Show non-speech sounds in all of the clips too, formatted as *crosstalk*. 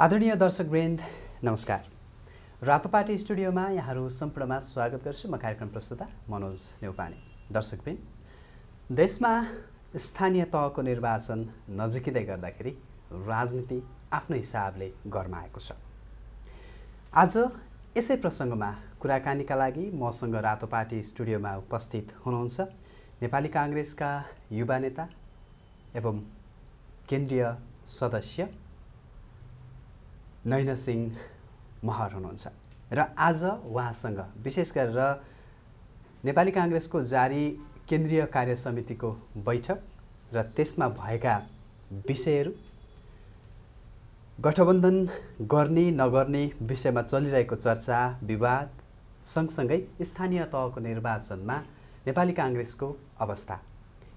आदरणीय दर्शक वृन्द नमस्कार रातोपाटी स्टुडियोमा यहाँहरू सम्पूर्णमा स्वागत गर्छु म कार्यक्रम प्रस्तुता मनोज नेउपाने दर्शकवृन्द देशमा स्थानीय तहको निर्वाचन नजिकिँदै गर्दाखेरि राजनीति आफ्नो हिसाबले गर्माएको छ आज यसै प्रसङ्गमा कुराकानीका लागि मसँग रातोपाटी स्टुडियोमा उपस्थित हुनुहुन्छ नेपाली काङ्ग्रेसका युवा नेता एवं केन्द्रीय सदस्य नैन सिंह महर हुनुहुन्छ र आज उहाँसँग विशेष गरेर नेपाली काङ्ग्रेसको जारी केन्द्रीय कार्य समितिको बैठक र त्यसमा भएका विषयहरू गठबन्धन गर्ने नगर्ने विषयमा चलिरहेको चर्चा विवाद सँगसँगै स्थानीय तहको निर्वाचनमा नेपाली काङ्ग्रेसको अवस्था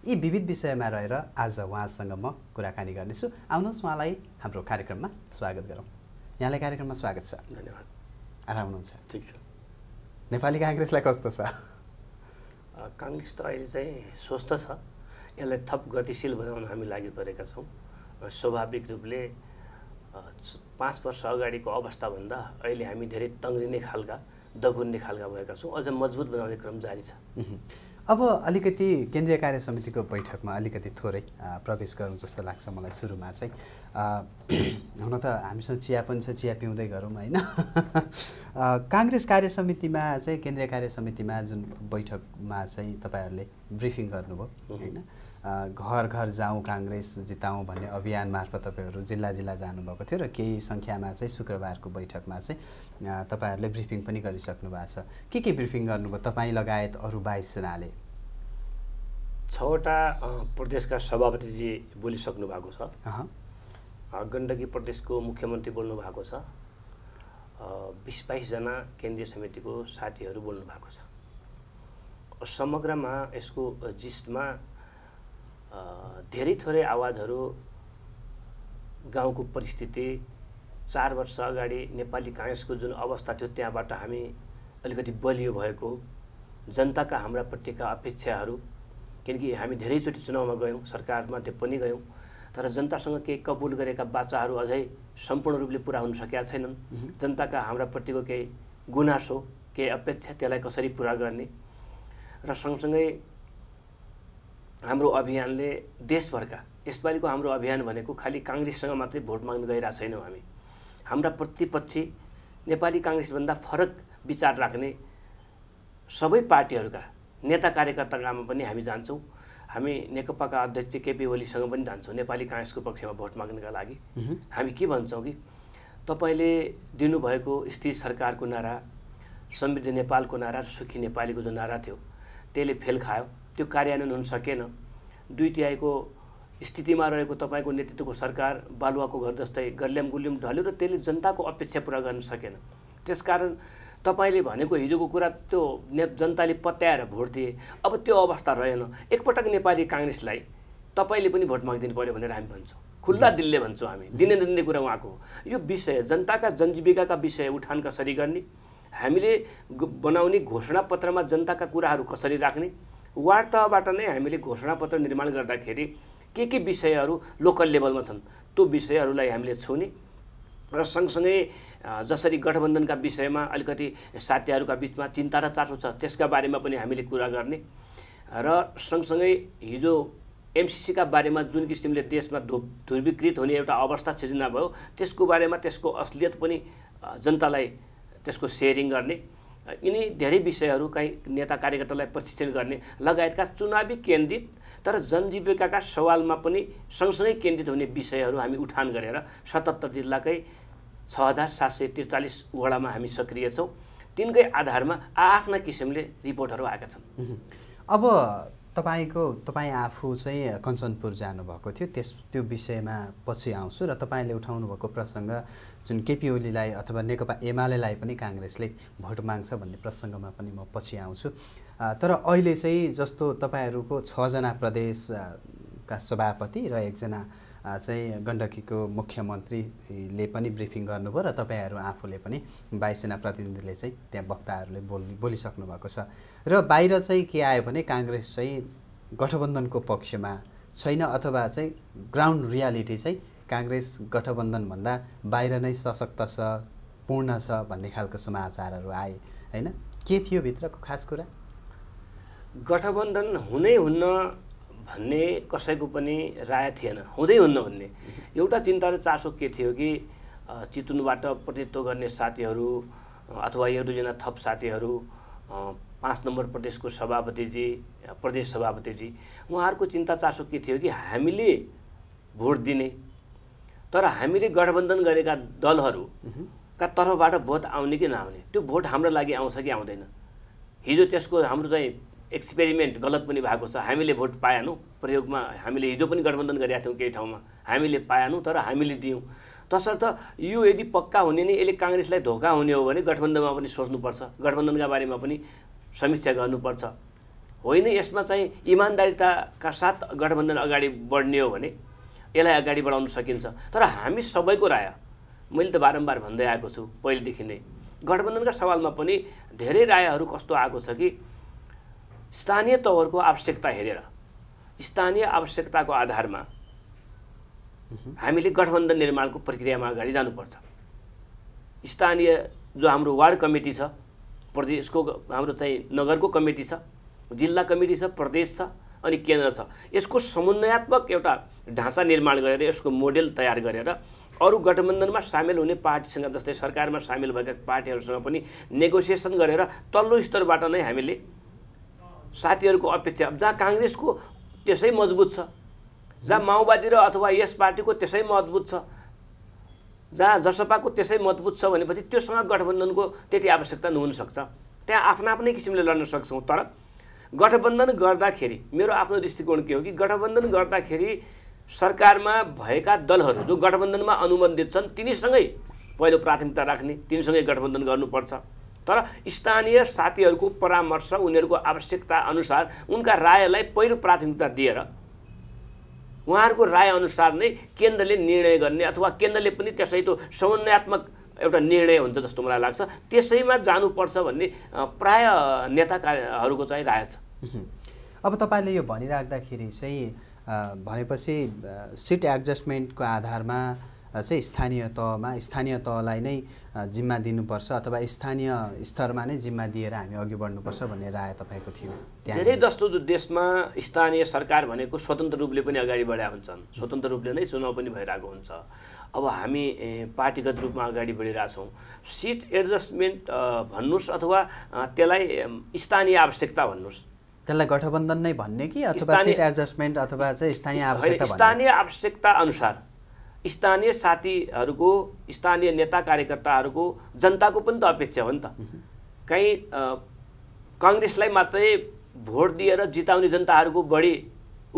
यी विविध विषयमा रहेर आज उहाँसँग म कुराकानी गर्नेछु आउनुहोस् उहाँलाई हाम्रो कार्यक्रममा स्वागत गरौँ यहाँलाई कार्यक्रममा स्वागत छ धन्यवाद आराम हुनुहुन्छ ठिक छ नेपाली काङ्ग्रेसलाई कस्तो छ काङ्ग्रेस त अहिले चाहिँ स्वस्थ छ यसलाई थप गतिशील बनाउन हामी लागि परेका छौँ स्वाभाविक रूपले पाँच वर्ष अगाडिको अवस्थाभन्दा अहिले हामी धेरै तङ्ग्रिने खालका दगुर्ने खालका भएका छौँ अझ मजबुत बनाउने क्रम जारी छ अब अलिकति केन्द्रीय कार्य समितिको बैठकमा अलिकति थोरै प्रवेश गरौँ जस्तो लाग्छ मलाई सुरुमा चाहिँ हुन त हामीसँग चिया पनि छ चिया पिउँदै गरौँ होइन *laughs* काङ्ग्रेस कार्य समितिमा चाहिँ केन्द्रीय कार्य समितिमा जुन बैठकमा चाहिँ तपाईँहरूले ब्रिफिङ गर्नुभयो होइन घर घर जाउँ काङ्ग्रेस जिताउँ भन्ने अभियान मार्फत तपाईँहरू जिल्ला जिल्ला जानुभएको थियो र केही सङ्ख्यामा चाहिँ शुक्रबारको बैठकमा चाहिँ तपाईँहरूले ब्रिफिङ पनि गरिसक्नु भएको छ के के ब्रिफिङ गर्नुभयो तपाईँ लगायत अरू बाइसजनाले छवटा प्रदेशका सभापतिजी बोलिसक्नु भएको छ गण्डकी प्रदेशको मुख्यमन्त्री बोल्नु भएको छ बिस बाइसजना केन्द्रीय समितिको साथीहरू बोल्नु भएको छ समग्रमा यसको जिस्टमा धेरै थोरै आवाजहरू गाउँको परिस्थिति चार वर्ष अगाडि नेपाली काङ्ग्रेसको जुन अवस्था थियो त्यहाँबाट हामी अलिकति बलियो भएको जनताका हाम्रा प्रतिका अपेक्षाहरू किनकि हामी धेरैचोटि चुनावमा गयौँ सरकारमा त्यो पनि गयौँ तर जनतासँग केही कबुल गरेका बाचाहरू अझै सम्पूर्ण रूपले पुरा हुन सकेका छैनन् जनताका हाम्रा प्रतिको केही गुनासो केही अपेक्षा त्यसलाई कसरी पुरा गर्ने र सँगसँगै हाम्रो अभियानले देशभरका यसपालिको हाम्रो अभियान भनेको खालि काङ्ग्रेससँग मात्रै भोट माग्न गइरहेको छैनौँ हामी हाम्रा प्रतिपक्षी नेपाली काङ्ग्रेसभन्दा फरक विचार राख्ने सबै पार्टीहरूका नेता कार्यकर्तामा पनि हामी जान्छौँ हामी नेकपाका अध्यक्ष केपी ओलीसँग पनि जान्छौँ नेपाली काङ्ग्रेसको पक्षमा भोट माग्नका लागि हामी के भन्छौँ कि तपाईँले दिनुभएको स्थिर सरकारको नारा समृद्ध नेपालको नारा सुखी नेपालीको जुन नारा थियो त्यसले फेल खायो त्यो कार्यान्वयन हुन सकेन दुई तिहाईको स्थितिमा रहेको तपाईँको नेतृत्वको सरकार बालुवाको घर जस्तै गल्याम गुल्याम ढल्यो र त्यसले जनताको अपेक्षा पुरा गर्न सकेन त्यसकारण तपाईँले भनेको हिजोको कुरा त्यो ने जनताले पत्याएर भोट दिए अब त्यो अवस्था रहेन एकपटक नेपाली काङ्ग्रेसलाई तपाईँले पनि भोट मागिदिनु पऱ्यो भनेर हामी भन्छौँ खुल्ला दिलले भन्छौँ हामी दिने दिने कुरा उहाँको यो विषय जनताका जनजीविकाका विषय उठान कसरी गर्ने हामीले बनाउने घोषणापत्रमा जनताका कुराहरू कसरी राख्ने वार्ड तहबाट नै हामीले घोषणापत्र निर्माण गर्दाखेरि के के विषयहरू लोकल लेभलमा छन् त्यो विषयहरूलाई हामीले छुने र सँगसँगै जसरी गठबन्धनका विषयमा अलिकति साथीहरूका बिचमा चिन्ता र चासो छ त्यसका बारेमा पनि हामीले कुरा गर्ने र सँगसँगै हिजो एमसिसीका बारेमा जुन किसिमले देशमा धु ध्रुवीकृत हुने एउटा अवस्था सिर्जना भयो त्यसको बारेमा त्यसको असलियत पनि जनतालाई त्यसको सेयरिङ गर्ने यिनी धेरै विषयहरू कहीँ नेता कार्यकर्तालाई प्रशिक्षण गर्ने लगायतका चुनावी केन्द्रित तर जनजीविकाका सवालमा पनि सँगसँगै केन्द्रित हुने विषयहरू हामी उठान गरेर सतहत्तर जिल्लाकै छ हजार सात सय त्रिचालिस वडामा हामी सक्रिय छौँ तिनकै आधारमा आआफ्ना किसिमले रिपोर्टहरू आएका छन् अब तपाईँको तपाईँ आफू चाहिँ कञ्चनपुर जानुभएको थियो त्यस त्यो विषयमा पछि आउँछु र तपाईँले उठाउनु भएको प्रसङ्ग जुन केपी ओलीलाई अथवा नेकपा एमालेलाई पनि काङ्ग्रेसले भोट माग्छ भन्ने प्रसङ्गमा पनि म पछि आउँछु तर अहिले चाहिँ जस्तो तपाईँहरूको छजना प्रदेशका सभापति र एकजना चाहिँ गण्डकीको मुख्यमन्त्रीले पनि ब्रिफिङ गर्नुभयो र तपाईँहरू आफूले पनि वायुसेना प्रतिनिधिले चाहिँ त्यहाँ वक्ताहरूले बोलि बोलिसक्नु भएको छ र बाहिर चाहिँ के आयो भने काङ्ग्रेस चाहिँ गठबन्धनको पक्षमा छैन अथवा चाहिँ ग्राउन्ड रियालिटी चाहिँ काङ्ग्रेस गठबन्धनभन्दा बाहिर नै सशक्त छ पूर्ण छ भन्ने खालको समाचारहरू आए होइन के थियो भित्रको खास कुरा गठबन्धन हुनै हुन्न भन्ने कसैको पनि राय थिएन हुँदै हुन्न भन्ने एउटा चिन्ता र चासो के थियो कि चितुनबाट प्रतित्व गर्ने साथीहरू अथवा एक दुईजना थप साथीहरू पाँच नम्बर प्रदेशको सभापतिजी प्रदेश सभापतिजी उहाँहरूको चिन्ता चासो के थियो कि हामीले भोट दिने तर हामीले गठबन्धन गरेका दलहरूका तर्फबाट भोट आउने कि नआउने त्यो भोट हाम्रो लागि आउँछ कि आउँदैन हिजो त्यसको हाम्रो चाहिँ एक्सपेरिमेन्ट गलत पनि भएको छ हामीले भोट पाएनौँ प्रयोगमा हामीले हिजो पनि गठबन्धन गरेका थियौँ केही ठाउँमा हामीले पाएनौँ तर हामीले दियौँ तसर्थ यो यदि पक्का हुने नै यसले काङ्ग्रेसलाई धोका हुने हो भने गठबन्धनमा पनि सोच्नुपर्छ गठबन्धनका बारेमा पनि समीक्षा गर्नुपर्छ होइन यसमा चाहिँ इमान्दारिताका साथ गठबन्धन अगाडि बढ्ने हो भने यसलाई अगाडि बढाउन सकिन्छ तर हामी सबैको राय मैले त बारम्बार भन्दै आएको छु पहिलेदेखि नै गठबन्धनका सवालमा पनि धेरै रायहरू कस्तो आएको छ कि स्थानीय तवरको आवश्यकता हेरेर स्थानीय आवश्यकताको आधारमा हामीले गठबन्धन निर्माणको प्रक्रियामा अगाडि जानुपर्छ स्थानीय जो हाम्रो वार्ड कमिटी छ प्रदेशको हाम्रो चाहिँ नगरको कमिटी छ जिल्ला कमिटी छ प्रदेश छ अनि केन्द्र छ यसको समन्वयात्मक एउटा ढाँचा निर्माण गरेर यसको मोडेल तयार गरेर अरू गठबन्धनमा सामेल हुने पार्टीसँग जस्तै सरकारमा सामेल भएका पार्टीहरूसँग पनि नेगोसिएसन गरेर तल्लो स्तरबाट नै हामीले साथीहरूको अपेक्षा जहाँ काङ्ग्रेसको त्यसै मजबुत छ जहाँ माओवादी र अथवा यस पार्टीको त्यसै मजबुत छ जहाँ जसपाको त्यसै मजबुत छ भनेपछि त्योसँग गठबन्धनको त्यति आवश्यकता नहुनसक्छ त्यहाँ आफ्ना आफ्नै किसिमले लड्न सक्छौँ तर गठबन्धन गर्दाखेरि मेरो आफ्नो दृष्टिकोण के हो कि गठबन्धन गर्दाखेरि सरकारमा भएका दलहरू जो गठबन्धनमा अनुबन्धित छन् तिनीसँगै पहिलो प्राथमिकता राख्ने तिनीसँगै गठबन्धन गर्नुपर्छ तर स्थानीय साथीहरूको परामर्श उनीहरूको आवश्यकता अनुसार उनका रायलाई पहिलो प्राथमिकता दिएर उहाँहरूको अनुसार नै केन्द्रले निर्णय गर्ने अथवा केन्द्रले पनि त्यसै त्यो समन्वयात्मक एउटा निर्णय हुन्छ जस्तो मलाई लाग्छ त्यसैमा जानुपर्छ भन्ने प्राय नेताहरूको चाहिँ राय छ अब तपाईँले यो भनिराख्दाखेरि चाहिँ भनेपछि सिट एडजस्टमेन्टको आधारमा चाहिँ स्थानीय तहमा स्थानीय तहलाई नै जिम्मा दिनुपर्छ अथवा स्थानीय स्तरमा नै जिम्मा दिएर हामी अघि बढ्नुपर्छ भन्ने राय तपाईँको थियो धेरै जस्तो देशमा स्थानीय सरकार भनेको स्वतन्त्र रूपले पनि अगाडि बढा हुन्छन् स्वतन्त्र रूपले नै चुनाव पनि भइरहेको हुन्छ अब हामी पार्टीगत रूपमा अगाडि बढिरहेछौँ सिट एडजस्टमेन्ट भन्नुहोस् अथवा त्यसलाई स्थानीय आवश्यकता भन्नुहोस् त्यसलाई गठबन्धन नै भन्ने कि अथवा सिट एडजस्टमेन्ट अथवा चाहिँ स्थानीय आवश्यकता स्थानीय आवश्यकता अनुसार स्थानीय साथीहरूको स्थानीय नेता कार्यकर्ताहरूको जनताको पनि त अपेक्षा हो नि त कहीँ कङ्ग्रेसलाई मात्रै भोट दिएर जिताउने जनताहरूको बढी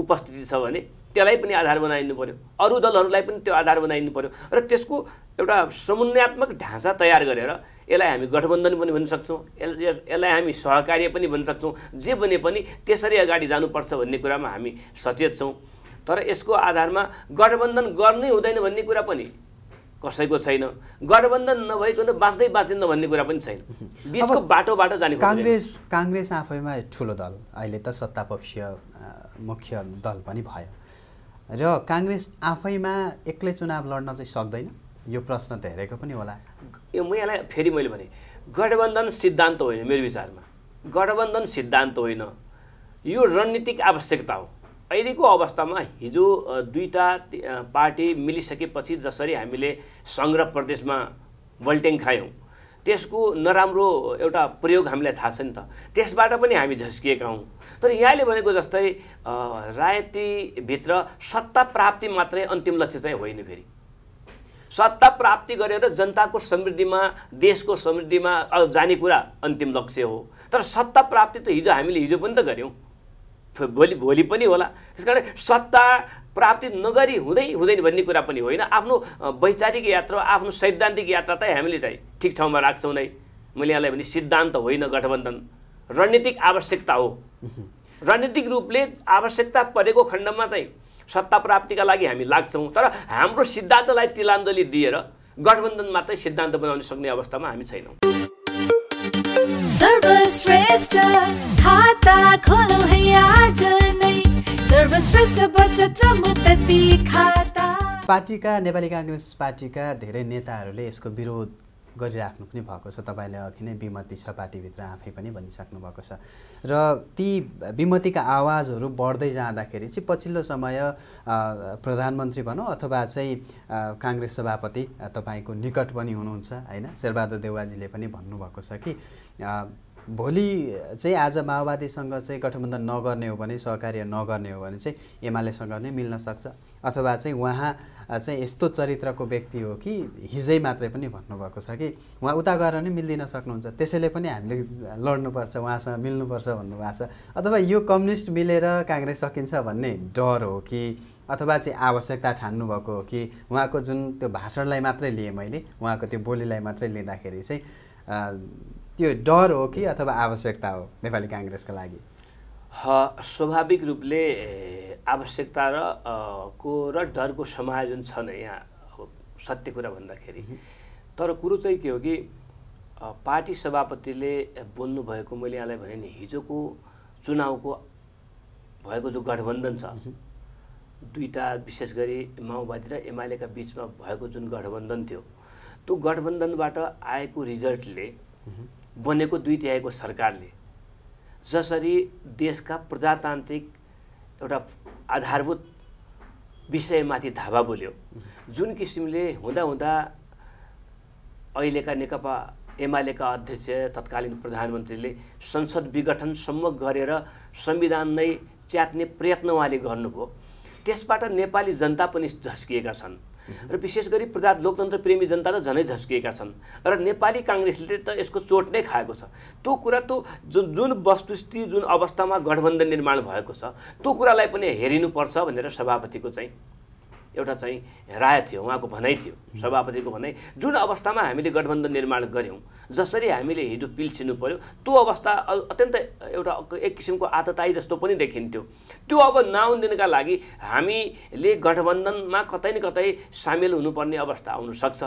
उपस्थिति छ भने त्यसलाई पनि आधार बनाइदिनु पऱ्यो अरू दलहरूलाई पनि त्यो आधार बनाइदिनु पऱ्यो र त्यसको एउटा समन्वयात्मक ढाँचा तयार गरेर यसलाई हामी गठबन्धन पनि भन्न सक्छौँ यसलाई हामी सहकार्य पनि भन्न सक्छौँ जे बने पनि त्यसरी अगाडि जानुपर्छ भन्ने कुरामा हामी सचेत छौँ तर यसको आधारमा गठबन्धन गर्नै हुँदैन भन्ने कुरा पनि कसैको छैन गठबन्धन नभइकन बाँच्दै बाँचिन्न भन्ने कुरा पनि छैन *laughs* बिचको बाटो जाने काङ्ग्रेस काङ्ग्रेस आफैमा ठुलो दल अहिले त सत्तापक्षीय मुख्य दल पनि भयो र काङ्ग्रेस आफैमा एक्लै चुनाव लड्न चाहिँ सक्दैन यो प्रश्न त हेरेको पनि होला यो म यहाँलाई फेरि मैले भने गठबन्धन सिद्धान्त होइन मेरो विचारमा गठबन्धन सिद्धान्त होइन यो रणनीतिक आवश्यकता हो अहिलेको अवस्थामा हिजो दुईवटा पार्टी मिलिसकेपछि जसरी हामीले सङ्ग्रह प्रदेशमा बल्टेङ खायौँ त्यसको नराम्रो एउटा प्रयोग हामीलाई थाहा छ नि त त्यसबाट पनि हामी झस्किएका हौँ तर यहाँले भनेको जस्तै रायतीभित्र सत्ता प्राप्ति मात्रै अन्तिम लक्ष्य चाहिँ होइन फेरि सत्ता प्राप्ति गरेर जनताको समृद्धिमा देशको समृद्धिमा जाने कुरा अन्तिम लक्ष्य हो तर सत्ता प्राप्ति त हिजो हामीले हिजो पनि त गऱ्यौँ भोलि भोलि पनि होला त्यस कारण सत्ता प्राप्ति नगरी हुँदै हुँदैन भन्ने कुरा पनि होइन आफ्नो वैचारिक यात्रा आफ्नो सैद्धान्तिक यात्रा त हामीले चाहिँ ठिक ठाउँमा राख्छौँ नै मैले यहाँलाई भने सिद्धान्त होइन गठबन्धन रणनीतिक आवश्यकता हो रणनीतिक रूपले आवश्यकता परेको खण्डमा चाहिँ सत्ता प्राप्तिका लागि हामी लाग्छौँ तर हाम्रो सिद्धान्तलाई तिलाञ्जली दिएर गठबन्धन मात्रै सिद्धान्त बनाउन सक्ने अवस्थामा हामी छैनौँ सर्वश्रेष्ठ खाता खोलो है आज नै सर्वश्रेष्ठ बचत र मुद्दती खाता पार्टीका नेपाली काङ्ग्रेस पार्टीका धेरै नेताहरूले यसको विरोध गरिराख्नु पनि भएको छ तपाईँले अघि नै विमति छ पार्टीभित्र आफै पनि भनिसक्नु भएको छ र ती विमतिका आवाजहरू बढ्दै जाँदाखेरि चाहिँ पछिल्लो समय प्रधानमन्त्री भनौँ अथवा चाहिँ काङ्ग्रेस सभापति तपाईँको निकट पनि हुनुहुन्छ होइन शेरबहादुर देवाजीले पनि भन्नुभएको छ कि भोलि चाहिँ आज माओवादीसँग चाहिँ गठबन्धन नगर्ने हो भने सहकार्य नगर्ने हो भने चाहिँ एमालेसँग नै मिल्न सक्छ अथवा चाहिँ उहाँ चाहिँ यस्तो चरित्रको व्यक्ति हो कि हिजै मात्रै पनि भन्नुभएको छ कि उहाँ उता गएर नै मिल्दिन सक्नुहुन्छ त्यसैले पनि हामीले लड्नुपर्छ उहाँसँग मिल्नुपर्छ भन्नुभएको छ अथवा यो कम्युनिस्ट मिलेर काङ्ग्रेस सकिन्छ भन्ने डर हो कि अथवा चाहिँ आवश्यकता ठान्नुभएको हो कि उहाँको जुन त्यो भाषणलाई मात्रै लिएँ मैले उहाँको त्यो बोलीलाई मात्रै लिँदाखेरि चाहिँ त्यो डर हो कि अथवा आवश्यकता हो नेपाली काङ्ग्रेसका लागि स्वाभाविक रूपले आवश्यकता र को र डरको समायोजन छ नै यहाँ अब सत्य कुरा भन्दाखेरि तर कुरो चाहिँ के हो कि पार्टी सभापतिले बोल्नुभएको मैले यहाँलाई भने नि हिजोको चुनावको भएको जो गठबन्धन छ दुईवटा विशेष गरी माओवादी र एमालेका बिचमा भएको जुन गठबन्धन थियो त्यो गठबन्धनबाट आएको रिजल्टले बनेको दुई तिहाईको सरकारले जसरी देशका प्रजातान्त्रिक एउटा आधारभूत विषयमाथि धावा बोल्यो जुन किसिमले हुँदाहुँदा अहिलेका नेकपा एमालेका अध्यक्ष तत्कालीन प्रधानमन्त्रीले संसद विघटनसम्म गरेर संविधान नै च्यात्ने प्रयत्न उहाँले गर्नुभयो त्यसबाट नेपाली जनता पनि झस्किएका छन् र विशेष गरी प्रजात लोकतन्त्र प्रेमी जनता त झनै झस्किएका छन् र नेपाली काङ्ग्रेसले त यसको चोट नै खाएको छ त्यो कुरा त जुन जुन वस्तुस्थिति जुन अवस्थामा गठबन्धन निर्माण भएको छ त्यो कुरालाई पनि हेरिनुपर्छ भनेर सभापतिको चाहिँ एउटा चाहिँ राय थियो उहाँको भनाइ थियो सभापतिको भनाइ जुन अवस्थामा हामीले गठबन्धन निर्माण गऱ्यौँ जसरी हामीले हिजो पिल्सिनु पऱ्यो त्यो अवस्था अत्यन्त एउटा एक किसिमको आतताई जस्तो पनि देखिन्थ्यो त्यो अब दिनका लागि हामीले गठबन्धनमा कतै न कतै सामेल हुनुपर्ने अवस्था आउनसक्छ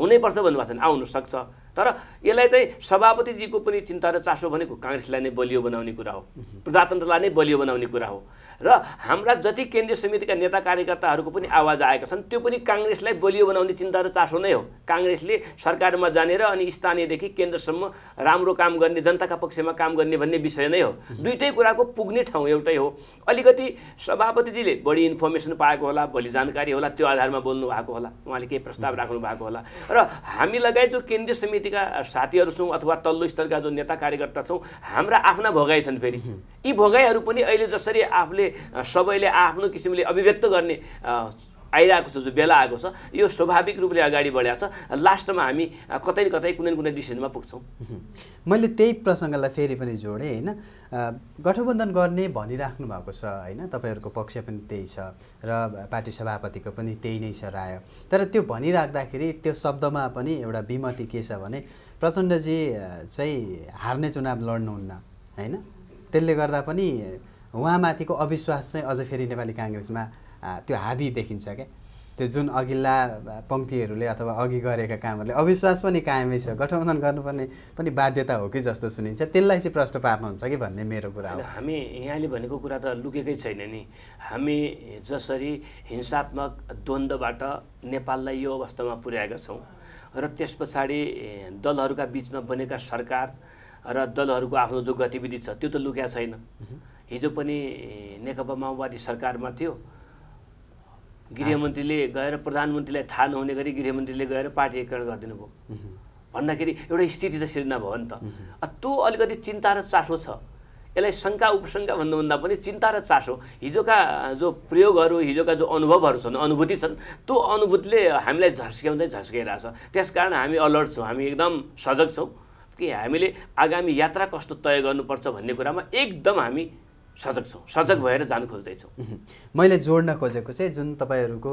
हुनैपर्छ भन्नुभएको छ छैन सक्छ तर यसलाई चाहिँ सभापतिजीको पनि चिन्ता र चासो भनेको काङ्ग्रेसलाई नै बलियो बनाउने कुरा हो प्रजातन्त्रलाई नै बलियो बनाउने कुरा हो र हाम्रा जति केन्द्रीय समितिका नेता कार्यकर्ताहरूको पनि आवाज आएका छन् त्यो पनि काङ्ग्रेसलाई बलियो बनाउने चिन्ता र चासो नै हो काङ्ग्रेसले सरकारमा जाने र अनि स्थानीयदेखि केन्द्रसम्म राम्रो काम गर्ने जनताका पक्षमा काम गर्ने भन्ने विषय नै हो दुइटै कुराको पुग्ने ठाउँ एउटै हो अलिकति सभापतिजीले बढी इन्फर्मेसन पाएको होला भोलि जानकारी होला त्यो आधारमा बोल्नु भएको होला उहाँले केही प्रस्ताव राख्नु भएको होला र हामी लगायत जो केन्द्रीय समितिका साथीहरू छौँ अथवा तल्लो स्तरका जो नेता कार्यकर्ता छौँ हाम्रा आफ्ना भगाइ छन् फेरि यी भोगाइहरू पनि अहिले जसरी आफूले सबैले आफ्नो किसिमले अभिव्यक्त गर्ने आइरहेको छ जो बेला आएको छ यो स्वाभाविक रूपले अगाडि बढेको छ लास्टमा हामी कतै न कतै कुनै न कुनै डिसिजनमा पुग्छौँ मैले त्यही प्रसङ्गलाई फेरि पनि जोडेँ होइन गठबन्धन गर्ने भनिराख्नु भएको छ होइन तपाईँहरूको पक्ष पनि त्यही छ र पार्टी सभापतिको पनि त्यही नै छ राय तर त्यो भनिराख्दाखेरि त्यो शब्दमा पनि एउटा विमति के छ भने प्रचण्डजी चाहिँ हार्ने चुनाव लड्नुहुन्न होइन त्यसले गर्दा पनि उहाँमाथिको अविश्वास चाहिँ अझ फेरि नेपाली काङ्ग्रेसमा त्यो हाबी देखिन्छ क्या त्यो जुन अघिल्ला पङ्क्तिहरूले अथवा अघि गरेका कामहरूले अविश्वास पनि कायमै छ गठबन्धन गर्नुपर्ने पनि बाध्यता हो कि जस्तो सुनिन्छ त्यसलाई चाहिँ प्रश्न पार्नुहुन्छ कि भन्ने मेरो कुरा हो हामी यहाँले भनेको कुरा त लुकेकै छैन नि हामी जसरी हिंसात्मक द्वन्द्वबाट नेपाललाई यो अवस्थामा पुर्याएका छौँ र त्यस पछाडि दलहरूका बिचमा बनेका सरकार र दलहरूको आफ्नो जो गतिविधि छ त्यो त लुक्या छैन हिजो पनि नेकपा माओवादी सरकारमा थियो गृहमन्त्रीले गएर प्रधानमन्त्रीलाई थाहा नहुने गरी गृहमन्त्रीले गएर पार्टी एकीकरण गरिदिनु भयो भन्दाखेरि एउटा स्थिति त सिर्जना भयो नि त त्यो अलिकति चिन्ता र चासो छ यसलाई शङ्का उपशङ्का भन्नुभन्दा पनि चिन्ता र चासो हिजोका जो प्रयोगहरू हिजोका जो अनुभवहरू छन् अनुभूति छन् त्यो अनुभूतिले हामीलाई झस्क्याउँदै त्यस त्यसकारण हामी अलर्ट छौँ हामी एकदम सजग छौँ कि हामीले आगामी यात्रा कस्तो तय गर्नुपर्छ भन्ने कुरामा एकदम हामी सजग छौँ सजग भएर जानु खोज्दैछौँ मैले जोड्न खोजेको चाहिँ जुन तपाईँहरूको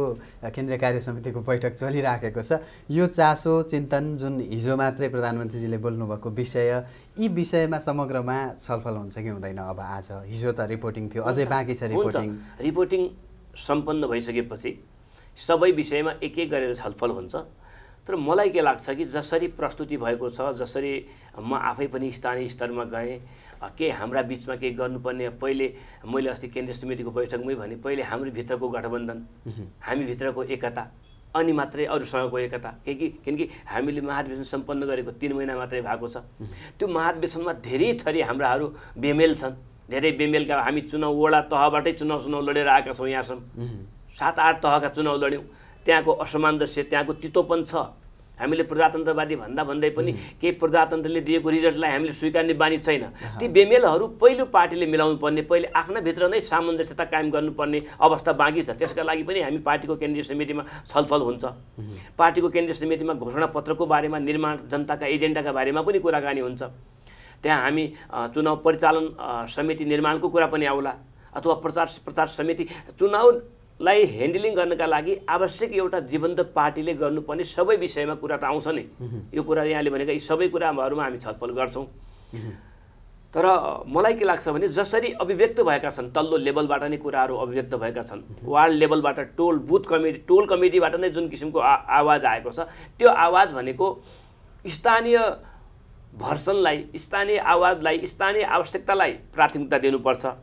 केन्द्रीय कार्य समितिको बैठक चलिराखेको छ यो चासो चिन्तन जुन हिजो मात्रै प्रधानमन्त्रीजीले बोल्नुभएको विषय यी विषयमा समग्रमा छलफल हुन्छ कि हुँदैन अब आज हिजो त रिपोर्टिङ थियो अझै बाँकी छ रिपोर्टिङ रिपोर्टिङ सम्पन्न भइसकेपछि सबै विषयमा एक एक गरेर छलफल हुन्छ तर मलाई के लाग्छ कि जसरी प्रस्तुति भएको छ जसरी म आफै पनि स्थानीय स्तरमा गएँ के हाम्रा बिचमा केही गर्नुपर्ने पहिले मैले अस्ति केन्द्रीय समितिको बैठकमै भने पहिले हाम्रो भित्रको गठबन्धन भित्रको एकता अनि मात्रै अरूसँगको एकता किनकि किनकि हामीले महाधिवेशन सम्पन्न गरेको तिन महिना मात्रै भएको छ त्यो महाधिवेशनमा धेरै थरी हाम्राहरू बेमेल छन् धेरै बेमेलका हामी चुनाव वडा तहबाटै चुनाव चुनाव लडेर आएका छौँ यहाँसम्म सात आठ तहका चुनाव लड्यौँ त्यहाँको असमान्दस्य त्यहाँको तितोपन छ हामीले प्रजातन्त्रवादी भन्दा भन्दै पनि केही प्रजातन्त्रले दिएको रिजल्टलाई हामीले स्वीकार्ने बानी छैन ती बेमेलहरू पहिलो पार्टीले मिलाउनु पर्ने पहिले भित्र नै सामञ्जस्यता कायम गर्नुपर्ने अवस्था बाँकी छ त्यसका लागि पनि हामी पार्टीको केन्द्रीय समितिमा छलफल हुन्छ पार्टीको केन्द्रीय समितिमा घोषणापत्रको बारेमा निर्माण जनताका एजेन्डाका बारेमा पनि कुराकानी हुन्छ त्यहाँ हामी चुनाव परिचालन समिति निर्माणको कुरा पनि आउला अथवा प्रचार प्रचार समिति चुनाव लाई ह्यान्डलिङ गर्नका लागि आवश्यक एउटा जीवन्त पार्टीले गर्नुपर्ने सबै विषयमा कुरा त आउँछ नि यो कुरा यहाँले भनेका यी सबै कुराहरूमा हामी छलफल गर्छौँ तर मलाई के लाग्छ भने जसरी अभिव्यक्त भएका छन् तल्लो लेभलबाट नै कुराहरू अभिव्यक्त भएका छन् वार्ड लेभलबाट टोल बुथ कमिटी टोल कमिटीबाट नै जुन किसिमको आवाज आएको छ त्यो आवाज भनेको स्थानीय भर्सनलाई स्थानीय आवाजलाई स्थानीय आवश्यकतालाई प्राथमिकता दिनुपर्छ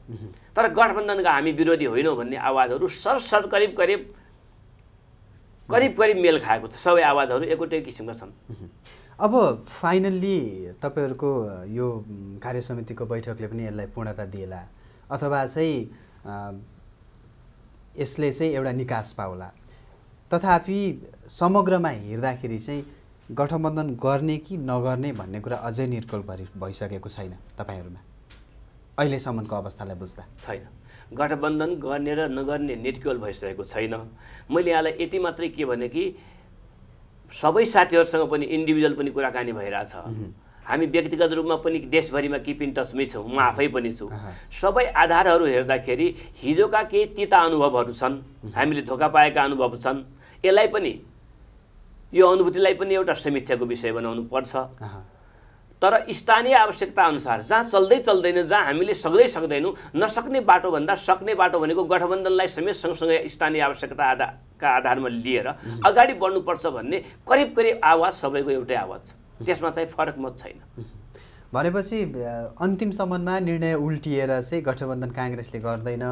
तर गठबन्धनका हामी विरोधी होइनौँ भन्ने आवाजहरू सरसर करिब करिब करिब करिब मेल खाएको छ सबै आवाजहरू एकैटै किसिमका छन् अब फाइनल्ली तपाईँहरूको यो कार्य समितिको बैठकले पनि यसलाई पूर्णता दिएला अथवा चाहिँ यसले चाहिँ एउटा निकास पाउला तथापि समग्रमा हेर्दाखेरि चाहिँ गठबन्धन गर्ने कि नगर्ने भन्ने कुरा अझै निर्कल भइसकेको छैन तपाईँहरूमा अहिलेसम्मको अवस्थालाई बुझ्दा छैन गठबन्धन गर्ने र नगर्ने निर्क्योल भइसकेको छैन मैले यहाँलाई यति मात्रै के भने कि सबै साथीहरूसँग पनि इन्डिभिजुअल पनि कुराकानी भइरहेछ हामी व्यक्तिगत रूपमा पनि देशभरिमा किप इन टचमै छौँ म आफै पनि छु सबै आधारहरू हेर्दाखेरि हिजोका केही तिता अनुभवहरू छन् हामीले धोका पाएका अनुभव छन् यसलाई पनि यो अनुभूतिलाई पनि एउटा समीक्षाको विषय बनाउनु पर्छ तर स्थानीय अनुसार जहाँ चल्दै चल्दैन जहाँ हामीले सक्दै सक्दैनौँ नसक्ने बाटोभन्दा सक्ने बाटो भनेको गठबन्धनलाई समेत सँगसँगै स्थानीय आवश्यकता आधारका आधारमा लिएर अगाडि बढ्नुपर्छ भन्ने करिब करिब आवाज सबैको एउटै आवाज छ त्यसमा चाहिँ फरक मत छैन भनेपछि अन्तिम अन्तिमसम्ममा निर्णय उल्टिएर चाहिँ गठबन्धन काङ्ग्रेसले गर्दैन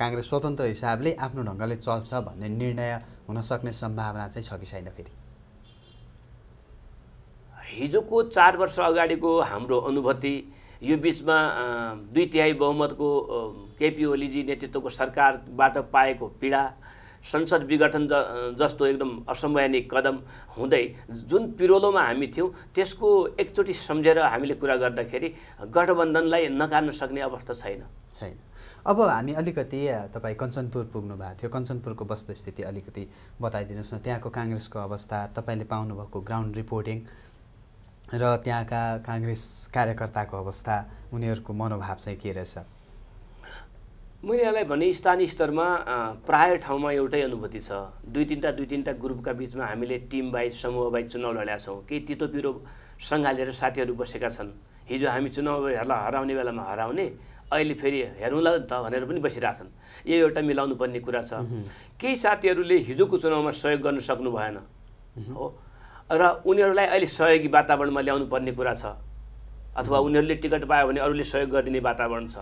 काङ्ग्रेस स्वतन्त्र हिसाबले आफ्नो ढङ्गले चल्छ भन्ने निर्णय हुन सक्ने सम्भावना चाहिँ छ कि छैन फेरि हिजोको चार वर्ष अगाडिको हाम्रो अनुभूति यो बिचमा दुई तिहाई बहुमतको केपी ओलीजी नेतृत्वको सरकारबाट पाएको पीडा संसद विघटन ज जस्तो एकदम असंवैधानिक कदम हुँदै जुन पिरोलोमा हामी थियौँ त्यसको एकचोटि सम्झेर हामीले कुरा गर्दाखेरि गठबन्धनलाई नकार्न सक्ने अवस्था छैन छैन अब हामी अलिकति तपाईँ कञ्चनपुर पुग्नु भएको थियो कञ्चनपुरको वस्तुस्थिति अलिकति बताइदिनुहोस् न त्यहाँको काङ्ग्रेसको अवस्था तपाईँले पाउनुभएको ग्राउन्ड रिपोर्टिङ र त्यहाँका काङ्ग्रेस कार्यकर्ताको अवस्था उनीहरूको मनोभाव चाहिँ के रहेछ मैले यसलाई भने स्थानीय स्तरमा प्राय ठाउँमा एउटै अनुभूति छ दुई तिनवटा दुई तिनवटा ग्रुपका बिचमा हामीले टिम वाइज समूह वाइज चुनाव लडेका छौँ केही तितो पिरो सङ्घालेर साथीहरू बसेका छन् हिजो हामी चुनावहरूलाई हराउने बेलामा हराउने अहिले फेरि हेरौँला त भनेर पनि बसिरहेछन् यो एउटा मिलाउनु पर्ने कुरा छ केही साथीहरूले हिजोको चुनावमा सहयोग गर्न सक्नु भएन हो र उनीहरूलाई अहिले सहयोगी वातावरणमा ल्याउनु पर्ने कुरा छ अथवा उनीहरूले टिकट पायो भने अरूले सहयोग गरिदिने वातावरण छ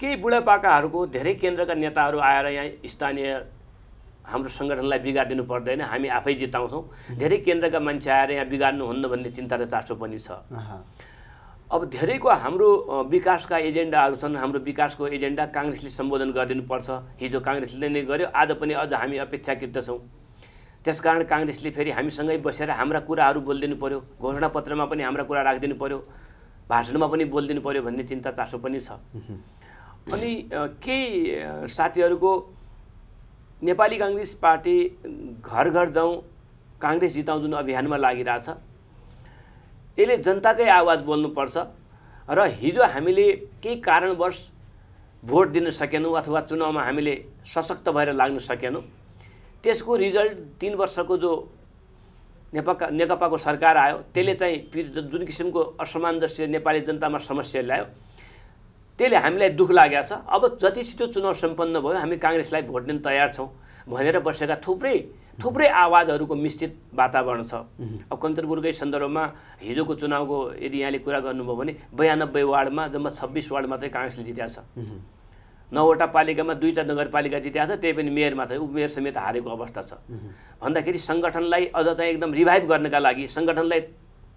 केही बुढापाकाहरूको धेरै केन्द्रका नेताहरू आएर यहाँ स्थानीय हाम्रो सङ्गठनलाई बिगारिदिनु पर्दैन हामी आफै जिताउँछौँ धेरै केन्द्रका मान्छे आएर यहाँ बिगार्नुहुन्न भन्ने चिन्ता र चासो पनि छ अब धेरैको हाम्रो विकासका एजेन्डाहरू छन् हाम्रो विकासको एजेन्डा काङ्ग्रेसले सम्बोधन गरिदिनुपर्छ हिजो काङ्ग्रेसले नै गर्यो आज पनि अझ हामी अपेक्षाकृत छौँ कारण काङ्ग्रेसले फेरि हामीसँगै बसेर हाम्रा कुराहरू बोलिदिनु पऱ्यो घोषणापत्रमा पनि हाम्रा कुरा राखिदिनु पऱ्यो भाषणमा पनि बोलिदिनु पऱ्यो भन्ने चिन्ता चासो पनि छ अनि केही साथीहरूको नेपाली काङ्ग्रेस पार्टी घर घर जाउँ काङ्ग्रेस जिताउँ जुन अभियानमा लागिरहेछ यसले जनताकै आवाज बोल्नुपर्छ र हिजो हामीले केही कारणवश भोट दिन सकेनौँ अथवा चुनावमा हामीले सशक्त भएर लाग्न सकेनौँ त्यसको रिजल्ट तिन वर्षको जो नेपा नेकपाको सरकार आयो त्यसले चाहिँ जुन किसिमको असमान्जस्य नेपाली जनतामा समस्या ल्यायो त्यसले हामीलाई दुःख लागेको छ अब जति छिटो चुनाव सम्पन्न भयो हामी काङ्ग्रेसलाई भोट दिन तयार छौँ भनेर बसेका थुप्रै थुप्रै आवाजहरूको मिश्रित वातावरण छ अब कञ्चनपुरकै सन्दर्भमा हिजोको चुनावको यदि यहाँले कुरा गर्नुभयो भने बयानब्बे वार्डमा जम्मा छब्बिस वार्ड मात्रै काङ्ग्रेसले जितेको छ नौवटा पालिकामा दुईवटा नगरपालिका जितेको छ त्यही पनि मेयरमा त उपमेयर समेत हारेको अवस्था छ भन्दाखेरि सङ्गठनलाई अझ चाहिँ एकदम रिभाइभ गर्नका लागि सङ्गठनलाई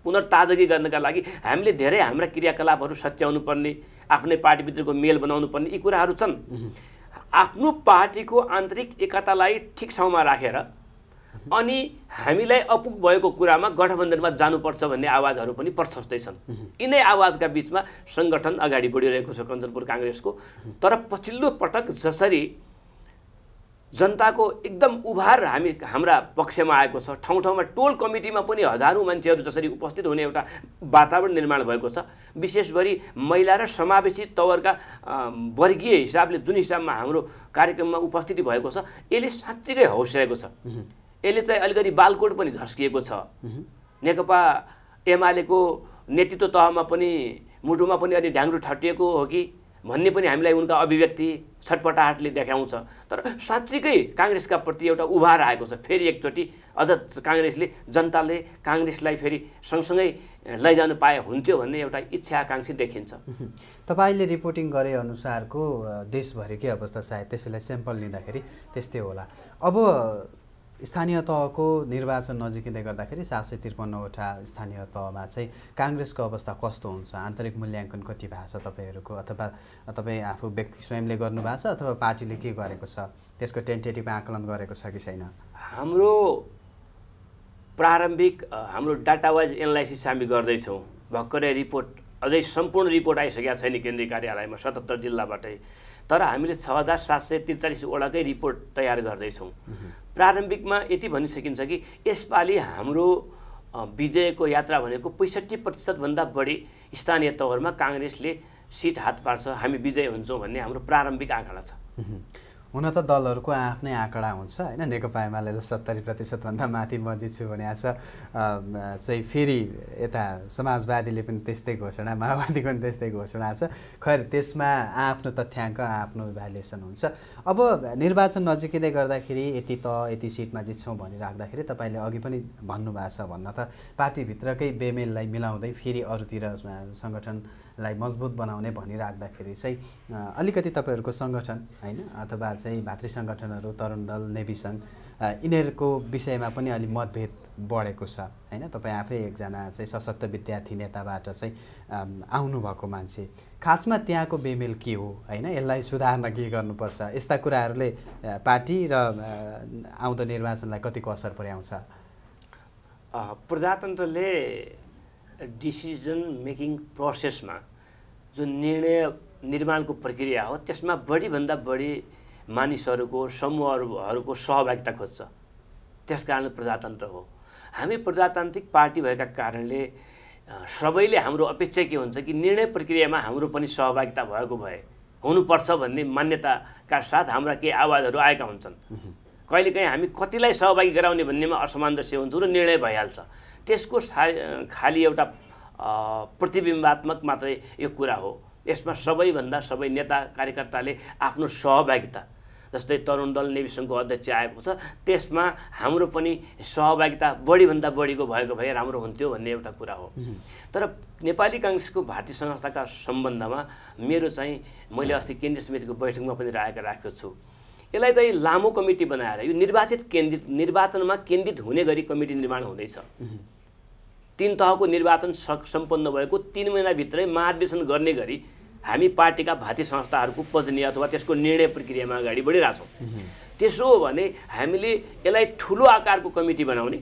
पुनर्ताजगी गर्नका लागि हामीले धेरै हाम्रा क्रियाकलापहरू सच्याउनु पर्ने आफ्नै पार्टीभित्रको मेल बनाउनु पर्ने यी कुराहरू छन् आफ्नो पार्टीको आन्तरिक एकतालाई ठिक ठाउँमा राखेर अनि हामीलाई अपुग भएको कुरामा गठबन्धनमा जानुपर्छ भन्ने आवाजहरू पनि प्रशस्तै छन् यिनै आवाजका बिचमा सङ्गठन अगाडि बढिरहेको छ कञ्चनपुर काङ्ग्रेसको तर पछिल्लो पटक जसरी जनताको एकदम उभार हामी हाम्रा पक्षमा आएको छ ठाउँ ठाउँमा टोल कमिटीमा पनि हजारौँ मान्छेहरू जसरी उपस्थित हुने एउटा वातावरण निर्माण भएको छ विशेष गरी महिला र समावेशी तवरका वर्गीय हिसाबले जुन हिसाबमा हाम्रो कार्यक्रममा उपस्थिति भएको छ यसले साँच्चीकै हौस्याएको छ यसले चाहिँ अलिकति बालकोट पनि झस्किएको छ नेकपा एमालेको नेतृत्व तहमा पनि मुटुमा पनि अलि ढ्याङ्ग्रो ठटिएको हो कि भन्ने पनि हामीलाई उनका अभिव्यक्ति छटपटाहटले देखाउँछ तर साँच्चीकै काङ्ग्रेसका प्रति एउटा उभार आएको छ फेरि एकचोटि अझ काङ्ग्रेसले जनताले काङ्ग्रेसलाई फेरि सँगसँगै लैजानु पाए हुन्थ्यो भन्ने एउटा इच्छा आकाङ्क्षी देखिन्छ तपाईँले रिपोर्टिङ गरे अनुसारको देशभरिकै अवस्था सायद त्यसैलाई स्याम्पल लिँदाखेरि त्यस्तै होला अब स्थानीय तहको निर्वाचन नजिकिँदै गर्दाखेरि सात सय त्रिपन्नवटा स्थानीय तहमा चाहिँ काङ्ग्रेसको अवस्था कस्तो हुन्छ आन्तरिक मूल्याङ्कन कति भएको छ तपाईँहरूको अथवा तपाईँ आफू व्यक्ति स्वयंले गर्नुभएको छ अथवा पार्टीले के गरेको छ त्यसको टेन्टेटिभ आकलन गरेको छ कि छैन हाम्रो प्रारम्भिक हाम्रो डाटावाइज एनालाइसिस हामी गर्दैछौँ भर्खरै रिपोर्ट अझै सम्पूर्ण रिपोर्ट आइसकेका छैन केन्द्रीय कार्यालयमा सतहत्तर जिल्लाबाटै तर हामीले छ हजार सात सय त्रिचालिसवटाकै रिपोर्ट तयार गर्दैछौँ प्रारम्भिकमा यति भनिसकिन्छ कि यसपालि हाम्रो विजयको यात्रा भनेको पैँसठी प्रतिशतभन्दा बढी स्थानीय तवरमा काङ्ग्रेसले सिट हात पार्छ हामी विजय हुन्छौँ भन्ने हाम्रो प्रारम्भिक आँकडा छ हुन त दलहरूको आफ्नै आँकडा हुन्छ होइन नेकपा एमाले सत्तरी प्रतिशतभन्दा माथि म जित्छु भने आज चाहिँ फेरि यता समाजवादीले पनि त्यस्तै घोषणा माओवादीको पनि त्यस्तै घोषणा छ खैर त्यसमा आफ्नो तथ्याङ्क आफ्नो भ्यालुएसन हुन्छ अब निर्वाचन नजिकै गर्दाखेरि यति त यति सिटमा जित्छौँ भनिराख्दाखेरि तपाईँले अघि पनि भन्नुभएको छ भन्न त पार्टीभित्रकै बेमेललाई मिलाउँदै फेरि अरूतिर सङ्गठन लाई मजबुत बनाउने भनिराख्दाखेरि चाहिँ अलिकति तपाईँहरूको सङ्गठन होइन अथवा चाहिँ भातृ सङ्गठनहरू तरुण दल नेभी सङ्घ यिनीहरूको विषयमा पनि अलिक मतभेद बढेको छ होइन तपाईँ आफै एकजना चाहिँ सशक्त विद्यार्थी नेताबाट चाहिँ आउनुभएको मान्छे खासमा त्यहाँको बेमेल के हो होइन यसलाई सुधार्न के गर्नुपर्छ यस्ता कुराहरूले पार्टी र आउँदो निर्वाचनलाई कतिको असर पुर्याउँछ प्रजातन्त्रले डिसिजन मेकिङ प्रोसेसमा जुन निर्णय निर्माणको प्रक्रिया हो त्यसमा बढीभन्दा बढी मानिसहरूको समूहहरूको सहभागिता खोज्छ त्यस कारण प्रजातन्त्र हो हामी प्रजातान्त्रिक पार्टी भएका कारणले सबैले हाम्रो अपेक्षा के हुन्छ कि निर्णय प्रक्रियामा हाम्रो पनि सहभागिता भएको भए हुनुपर्छ भन्ने मान्यताका साथ हाम्रा केही आवाजहरू आएका हुन्छन् कहिलेकाहीँ हामी कतिलाई सहभागी गराउने भन्नेमा असमान्जस्य हुन्छ र निर्णय भइहाल्छ त्यसको सा खालि एउटा प्रतिबिम्बात्मक मात्रै यो कुरा हो यसमा सबैभन्दा सबै नेता कार्यकर्ताले आफ्नो सहभागिता जस्तै तरुण दल सङ्घको अध्यक्ष आएको छ त्यसमा हाम्रो पनि सहभागिता बढीभन्दा बढीको भएको भए राम्रो हुन्थ्यो भन्ने एउटा कुरा हो तर नेपाली काङ्ग्रेसको भारतीय संस्थाका सम्बन्धमा मेरो चाहिँ मैले अस्ति केन्द्रीय समितिको बैठकमा पनि राय राखेको छु यसलाई चाहिँ लामो कमिटी बनाएर यो निर्वाचित केन्द्रित निर्वाचनमा केन्द्रित हुने गरी कमिटी निर्माण हुँदैछ तिन तहको निर्वाचन सम्पन्न भएको तिन महिनाभित्रै महाधिवेशन गर्ने गरी हामी पार्टीका भाती संस्थाहरूको पजनीय अथवा त्यसको निर्णय प्रक्रियामा अगाडि बढिरहेछौँ त्यसो हो भने हामीले यसलाई ठुलो आकारको कमिटी बनाउने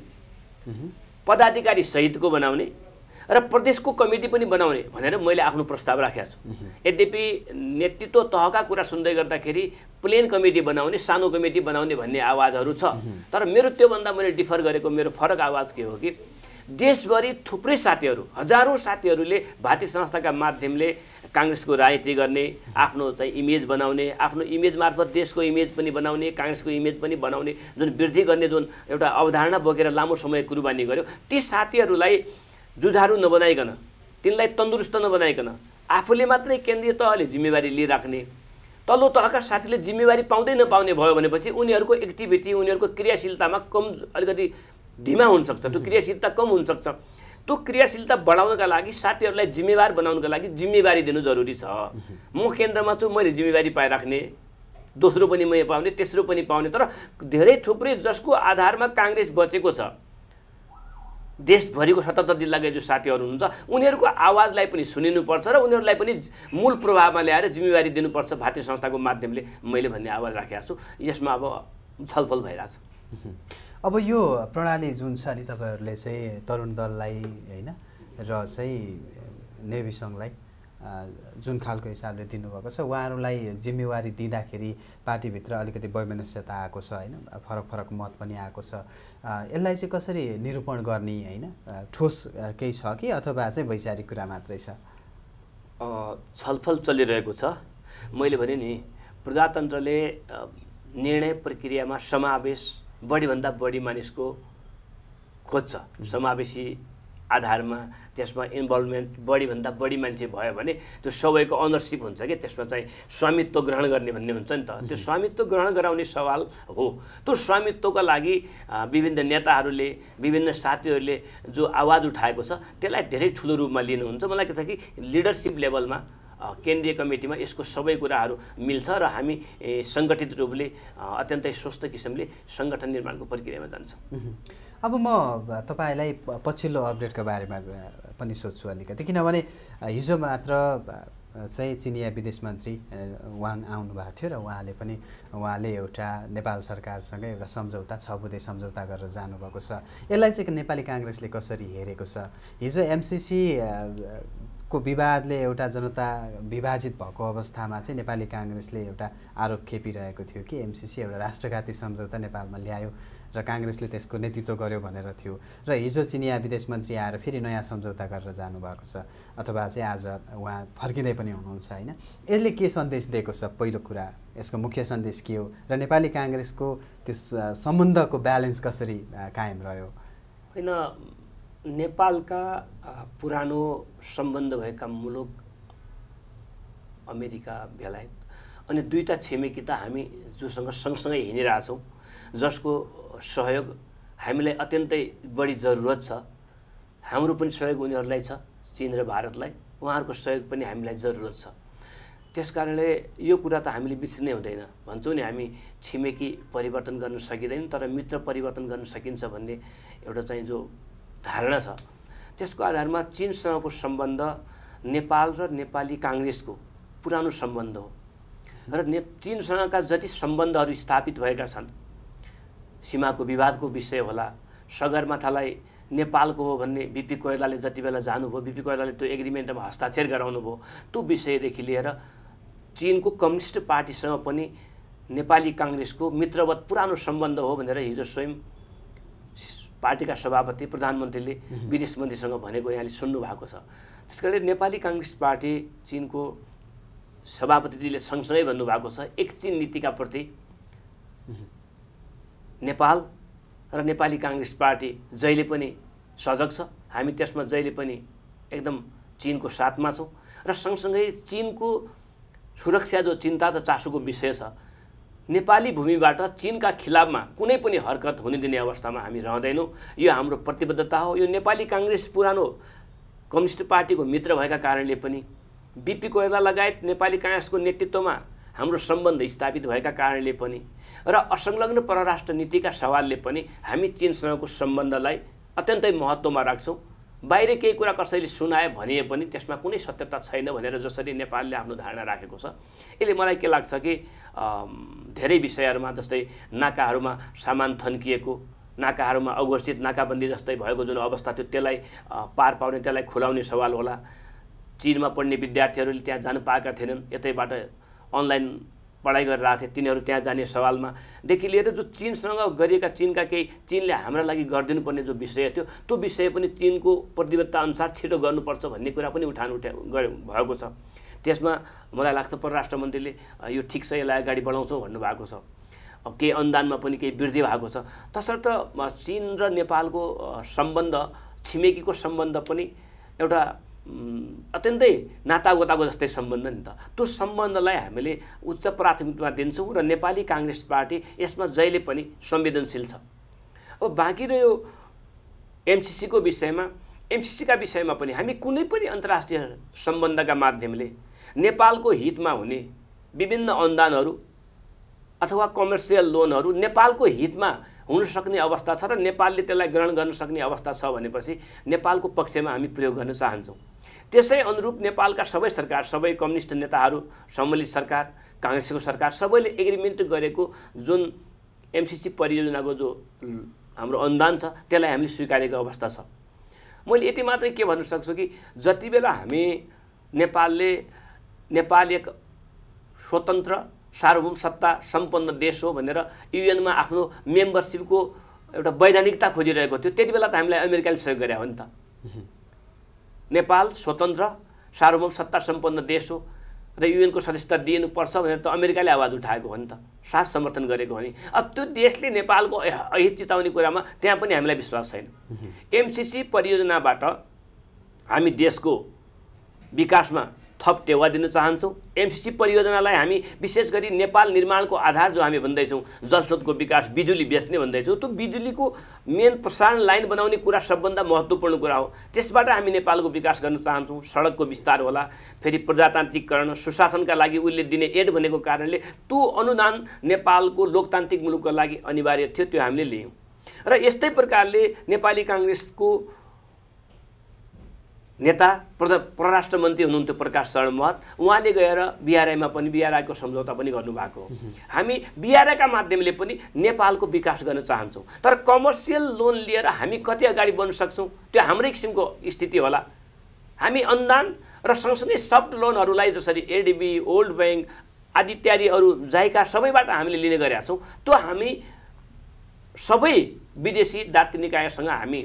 पदाधिकारी सहितको बनाउने र प्रदेशको कमिटी पनि बनाउने भनेर मैले आफ्नो प्रस्ताव राखेको छु यद्यपि नेतृत्व तहका कुरा सुन्दै गर्दाखेरि प्लेन कमिटी बनाउने सानो कमिटी बनाउने भन्ने आवाजहरू छ तर मेरो त्योभन्दा मैले डिफर गरेको मेरो फरक आवाज के हो कि देशभरि थुप्रै साथीहरू हजारौँ साथीहरूले भारतीय संस्थाका माध्यमले काङ्ग्रेसको राजनीति गर्ने आफ्नो चाहिँ इमेज बनाउने आफ्नो इमेज मार्फत देशको इमेज पनि बनाउने काङ्ग्रेसको इमेज पनि बनाउने जुन वृद्धि गर्ने जुन एउटा अवधारणा बोकेर लामो समय कुरबानी गर्यो ती साथीहरूलाई जुझारु नबनाइकन तिनलाई तन्दुरुस्त नबनाइकन आफूले मात्रै केन्द्रीय तहले जिम्मेवारी लिइराख्ने तल्लो तहका साथीले जिम्मेवारी पाउँदै नपाउने भयो भनेपछि उनीहरूको एक्टिभिटी उनीहरूको क्रियाशीलतामा कम अलिकति धिमा हुनसक्छ त्यो क्रियाशीलता कम हुनसक्छ त्यो क्रियाशीलता बढाउनका लागि साथीहरूलाई जिम्मेवार बनाउनका लागि जिम्मेवारी दिनु जरुरी छ म केन्द्रमा छु मैले जिम्मेवारी पाइराख्ने दोस्रो पनि मैले पाउने तेस्रो पनि पाउने तर धेरै थुप्रै जसको आधारमा काङ्ग्रेस बचेको छ देशभरिको सतहत्तर जिल्लाका जो साथीहरू हुनुहुन्छ उनीहरूको आवाजलाई पनि सुनिनुपर्छ र उनीहरूलाई पनि मूल प्रभावमा ल्याएर जिम्मेवारी दिनुपर्छ भारतीय संस्थाको माध्यमले मैले भन्ने आवाज राखेको छु यसमा अब छलफल भइरहेछ अब यो प्रणाली जुन छ नि तपाईँहरूले चाहिँ तरुण दललाई होइन र चाहिँ नेभी सङ्घलाई जुन खालको हिसाबले दिनुभएको छ उहाँहरूलाई जिम्मेवारी दिँदाखेरि पार्टीभित्र अलिकति वैमनस्यता आएको छ होइन फरक फरक मत पनि आएको छ यसलाई चाहिँ कसरी निरूपण गर्ने होइन ठोस केही छ कि अथवा चाहिँ वैचारिक कुरा मात्रै छ छलफल चलिरहेको छ मैले भने नि प्रजातन्त्रले निर्णय प्रक्रियामा समावेश बढीभन्दा बढी मानिसको खोज्छ समावेशी आधारमा त्यसमा इन्भल्भमेन्ट बढीभन्दा बढी मान्छे भयो भने त्यो सबैको अनरसिप हुन्छ कि त्यसमा चाहिँ स्वामित्व ग्रहण गर्ने भन्ने हुन्छ नि त त्यो स्वामित्व ग्रहण गराउने सवाल हो त्यो स्वामित्वका लागि विभिन्न नेताहरूले विभिन्न साथीहरूले जो आवाज उठाएको छ त्यसलाई धेरै ठुलो रूपमा लिनुहुन्छ मलाई के छ कि लिडरसिप लेभलमा केन्द्रीय कमिटीमा यसको सबै कुराहरू मिल्छ र हामी सङ्गठित रूपले अत्यन्तै स्वस्थ किसिमले सङ्गठन निर्माणको प्रक्रियामा जान्छ अब म तपाईँलाई पछिल्लो अपडेटको बारेमा पनि सोध्छु अलिकति किनभने हिजो मात्र चाहिँ चिनिया विदेश मन्त्री वाङ आउनुभएको थियो र उहाँले पनि उहाँले एउटा नेपाल सरकारसँग एउटा सम्झौता छ बुधे सम्झौता गरेर जानुभएको छ यसलाई चाहिँ नेपाली काङ्ग्रेसले कसरी हेरेको छ हिजो एमसिसी को विवादले एउटा जनता विभाजित भएको अवस्थामा चाहिँ नेपाली काङ्ग्रेसले एउटा आरोप खेपिरहेको थियो कि एमसिसी एउटा राष्ट्रघाती सम्झौता नेपालमा ल्यायो र काङ्ग्रेसले त्यसको नेतृत्व गर्यो भनेर थियो र हिजो चिनिया विदेश मन्त्री आएर फेरि नयाँ सम्झौता गरेर जानुभएको छ अथवा चाहिँ आज उहाँ फर्किँदै पनि हुनुहुन्छ होइन यसले के सन्देश दिएको छ पहिलो कुरा यसको मुख्य सन्देश के हो र नेपाली काङ्ग्रेसको त्यो सम्बन्धको ब्यालेन्स कसरी कायम रह्यो होइन नेपालका पुरानो सम्बन्ध भएका मुलुक अमेरिका बेलायत अनि दुईवटा छिमेकी त हामी जोसँग सँगसँगै हिँडिरहेछौँ जसको सहयोग हामीलाई अत्यन्तै बढी जरुरत छ हाम्रो पनि सहयोग उनीहरूलाई छ चिन र भारतलाई उहाँहरूको सहयोग पनि हामीलाई जरुरत छ त्यस कारणले यो कुरा त हामीले बिर्सिनै हुँदैन भन्छौँ नि हामी छिमेकी परिवर्तन गर्न सकिँदैन तर मित्र परिवर्तन गर्न सकिन्छ भन्ने एउटा चाहिँ जो धारणा छ त्यसको आधारमा चिनसँगको सम्बन्ध नेपाल र नेपाली काङ्ग्रेसको पुरानो सम्बन्ध हो र ने चिनसँगका जति सम्बन्धहरू स्थापित भएका छन् सीमाको विवादको विषय होला सगरमाथालाई नेपालको हो भन्ने बिपी कोइरालाले जति बेला जानुभयो बिपी कोइरालाले त्यो एग्रिमेन्टमा हस्ताक्षर गराउनु भयो त्यो विषयदेखि लिएर चिनको कम्युनिस्ट पार्टीसँग पनि नेपाली काङ्ग्रेसको मित्रवत पुरानो सम्बन्ध हो भनेर हिजो स्वयं पार्टीका सभापति प्रधानमन्त्रीले विदेश मन्त्रीसँग भनेको यहाँले सुन्नु भएको छ त्यस कारणले नेपाली काङ्ग्रेस पार्टी चिनको सभापतिजीले सँगसँगै भन्नुभएको छ एक चिन नीतिका प्रति नेपाल र नेपाली काङ्ग्रेस पार्टी जहिले पनि सजग छ हामी त्यसमा जहिले पनि एकदम चिनको साथमा छौँ र सँगसँगै चिनको सुरक्षा जो चिन्ता त चासोको विषय छ नेपाली भूमिबाट चिनका खिलाफमा कुनै पनि हरकत हुने दिने अवस्थामा हामी रहँदैनौँ यो हाम्रो प्रतिबद्धता हो यो नेपाली काङ्ग्रेस पुरानो कम्युनिस्ट पार्टीको मित्र भएका कारणले पनि बिपी कोइराला लगायत नेपाली काङ्ग्रेसको नेतृत्वमा हाम्रो सम्बन्ध स्थापित भएका कारणले पनि र असंलग्न परराष्ट्र नीतिका सवालले पनि हामी चिनसँगको सम्बन्धलाई अत्यन्तै महत्त्वमा राख्छौँ बाहिर केही कुरा कसैले सुनाए भनिए पनि त्यसमा कुनै सत्यता छैन भनेर जसरी नेपालले आफ्नो धारणा राखेको छ यसले मलाई के लाग्छ कि धेरै विषयहरूमा जस्तै नाकाहरूमा सामान थन्किएको नाकाहरूमा अघोषित नाकाबन्दी जस्तै भएको जुन अवस्था थियो त्यसलाई पार पाउने त्यसलाई खुलाउने सवाल होला चिनमा पढ्ने विद्यार्थीहरूले त्यहाँ जानु पाएका थिएनन् यतैबाट अनलाइन पढाइ गरिरहेको थिए तिनीहरू त्यहाँ जाने सवालमादेखि लिएर जो चिनसँग गरिएका चिनका केही चिनले हाम्रा लागि गरिदिनुपर्ने जो विषय थियो त्यो विषय पनि चिनको अनुसार छिटो गर्नुपर्छ भन्ने कुरा पनि उठान उठा भएको छ त्यसमा मलाई लाग्छ परराष्ट्र मन्त्रीले यो ठिक छ यसलाई अगाडि बढाउँछौँ भन्नुभएको छ केही अनुदानमा पनि केही वृद्धि भएको छ तसर्थ चिन र नेपालको सम्बन्ध छिमेकीको सम्बन्ध पनि एउटा अत्यन्तै नातागोताको जस्तै सम्बन्ध नि त त्यो सम्बन्धलाई हामीले उच्च प्राथमिकतामा दिन्छौँ र नेपाली काङ्ग्रेस पार्टी यसमा जहिले पनि संवेदनशील छ अब बाँकी रह्यो एमसिसीको विषयमा एमसिसीका विषयमा पनि हामी कुनै पनि अन्तर्राष्ट्रिय सम्बन्धका माध्यमले नेपालको हितमा हुने विभिन्न अनुदानहरू अथवा कमर्सियल लोनहरू नेपालको हितमा हुन सक्ने अवस्था छ र नेपालले त्यसलाई ग्रहण गर्न सक्ने अवस्था छ भनेपछि नेपालको पक्षमा हामी प्रयोग गर्न चाहन्छौँ त्यसै अनुरूप नेपालका सबै सरकार सबै कम्युनिस्ट नेताहरू सम्मिलित सरकार काङ्ग्रेसको सरकार सबैले एग्रिमेन्ट गरेको जुन एमसिसी परियोजनाको जो हाम्रो अनुदान छ त्यसलाई हामीले स्वीकारेको अवस्था छ मैले यति मात्रै के भन्न सक्छु कि जति बेला हामी नेपालले नेपाल एक स्वतन्त्र सार्वभौम सत्ता सम्पन्न देश हो भनेर युएनमा आफ्नो मेम्बरसिपको एउटा वैधानिकता खोजिरहेको थियो त्यति बेला त हामीलाई अमेरिकाले सहयोग गरे हो नि त नेपाल स्वतन्त्र सार्वभौम सत्ता सम्पन्न देश हो र युएनको सदस्यता दिनुपर्छ भनेर त अमेरिकाले आवाज उठाएको हो नि त साथ समर्थन गरेको हो नि अब त्यो देशले नेपालको अहित चिताउने कुरामा त्यहाँ पनि हामीलाई विश्वास छैन एमसिसी परियोजनाबाट हामी देशको विकासमा थप टेवा दिन चाहन्छौँ एमसिसी परियोजनालाई हामी विशेष गरी नेपाल निर्माणको आधार जो हामी भन्दैछौँ जलस्रोतको विकास बिजुली बेच्ने भन्दैछौँ त्यो बिजुलीको मेन प्रसारण लाइन बनाउने कुरा सबभन्दा महत्त्वपूर्ण कुरा हो त्यसबाट हामी नेपालको विकास गर्न चाहन्छौँ सडकको विस्तार होला फेरि प्रजातान्त्रिककरण सुशासनका लागि उसले दिने एड भनेको कारणले त्यो अनुदान नेपालको लोकतान्त्रिक मुलुकको लागि अनिवार्य थियो त्यो हामीले लियौँ र यस्तै प्रकारले नेपाली काङ्ग्रेसको नेता परराष्ट्र मन्त्री हुनुहुन्थ्यो प्रकाश शरण महत उहाँले गएर बिआरआईमा पनि बिआरआईको सम्झौता पनि गर्नुभएको हो हामी बिआरआईका माध्यमले पनि नेपालको विकास गर्न चाहन्छौँ तर कमर्सियल लोन लिएर हामी कति अगाडि बढ्न सक्छौँ त्यो हाम्रै किसिमको स्थिति होला हामी अनुदान र सँगसँगै सफ्ट लोनहरूलाई जसरी एडिबी ओल्ड ब्याङ्क आदि इत्यादि अरू जायका सबैबाट हामीले लिने गरेका छौँ त्यो हामी सबै विदेशी दात्री निकायसँग हामी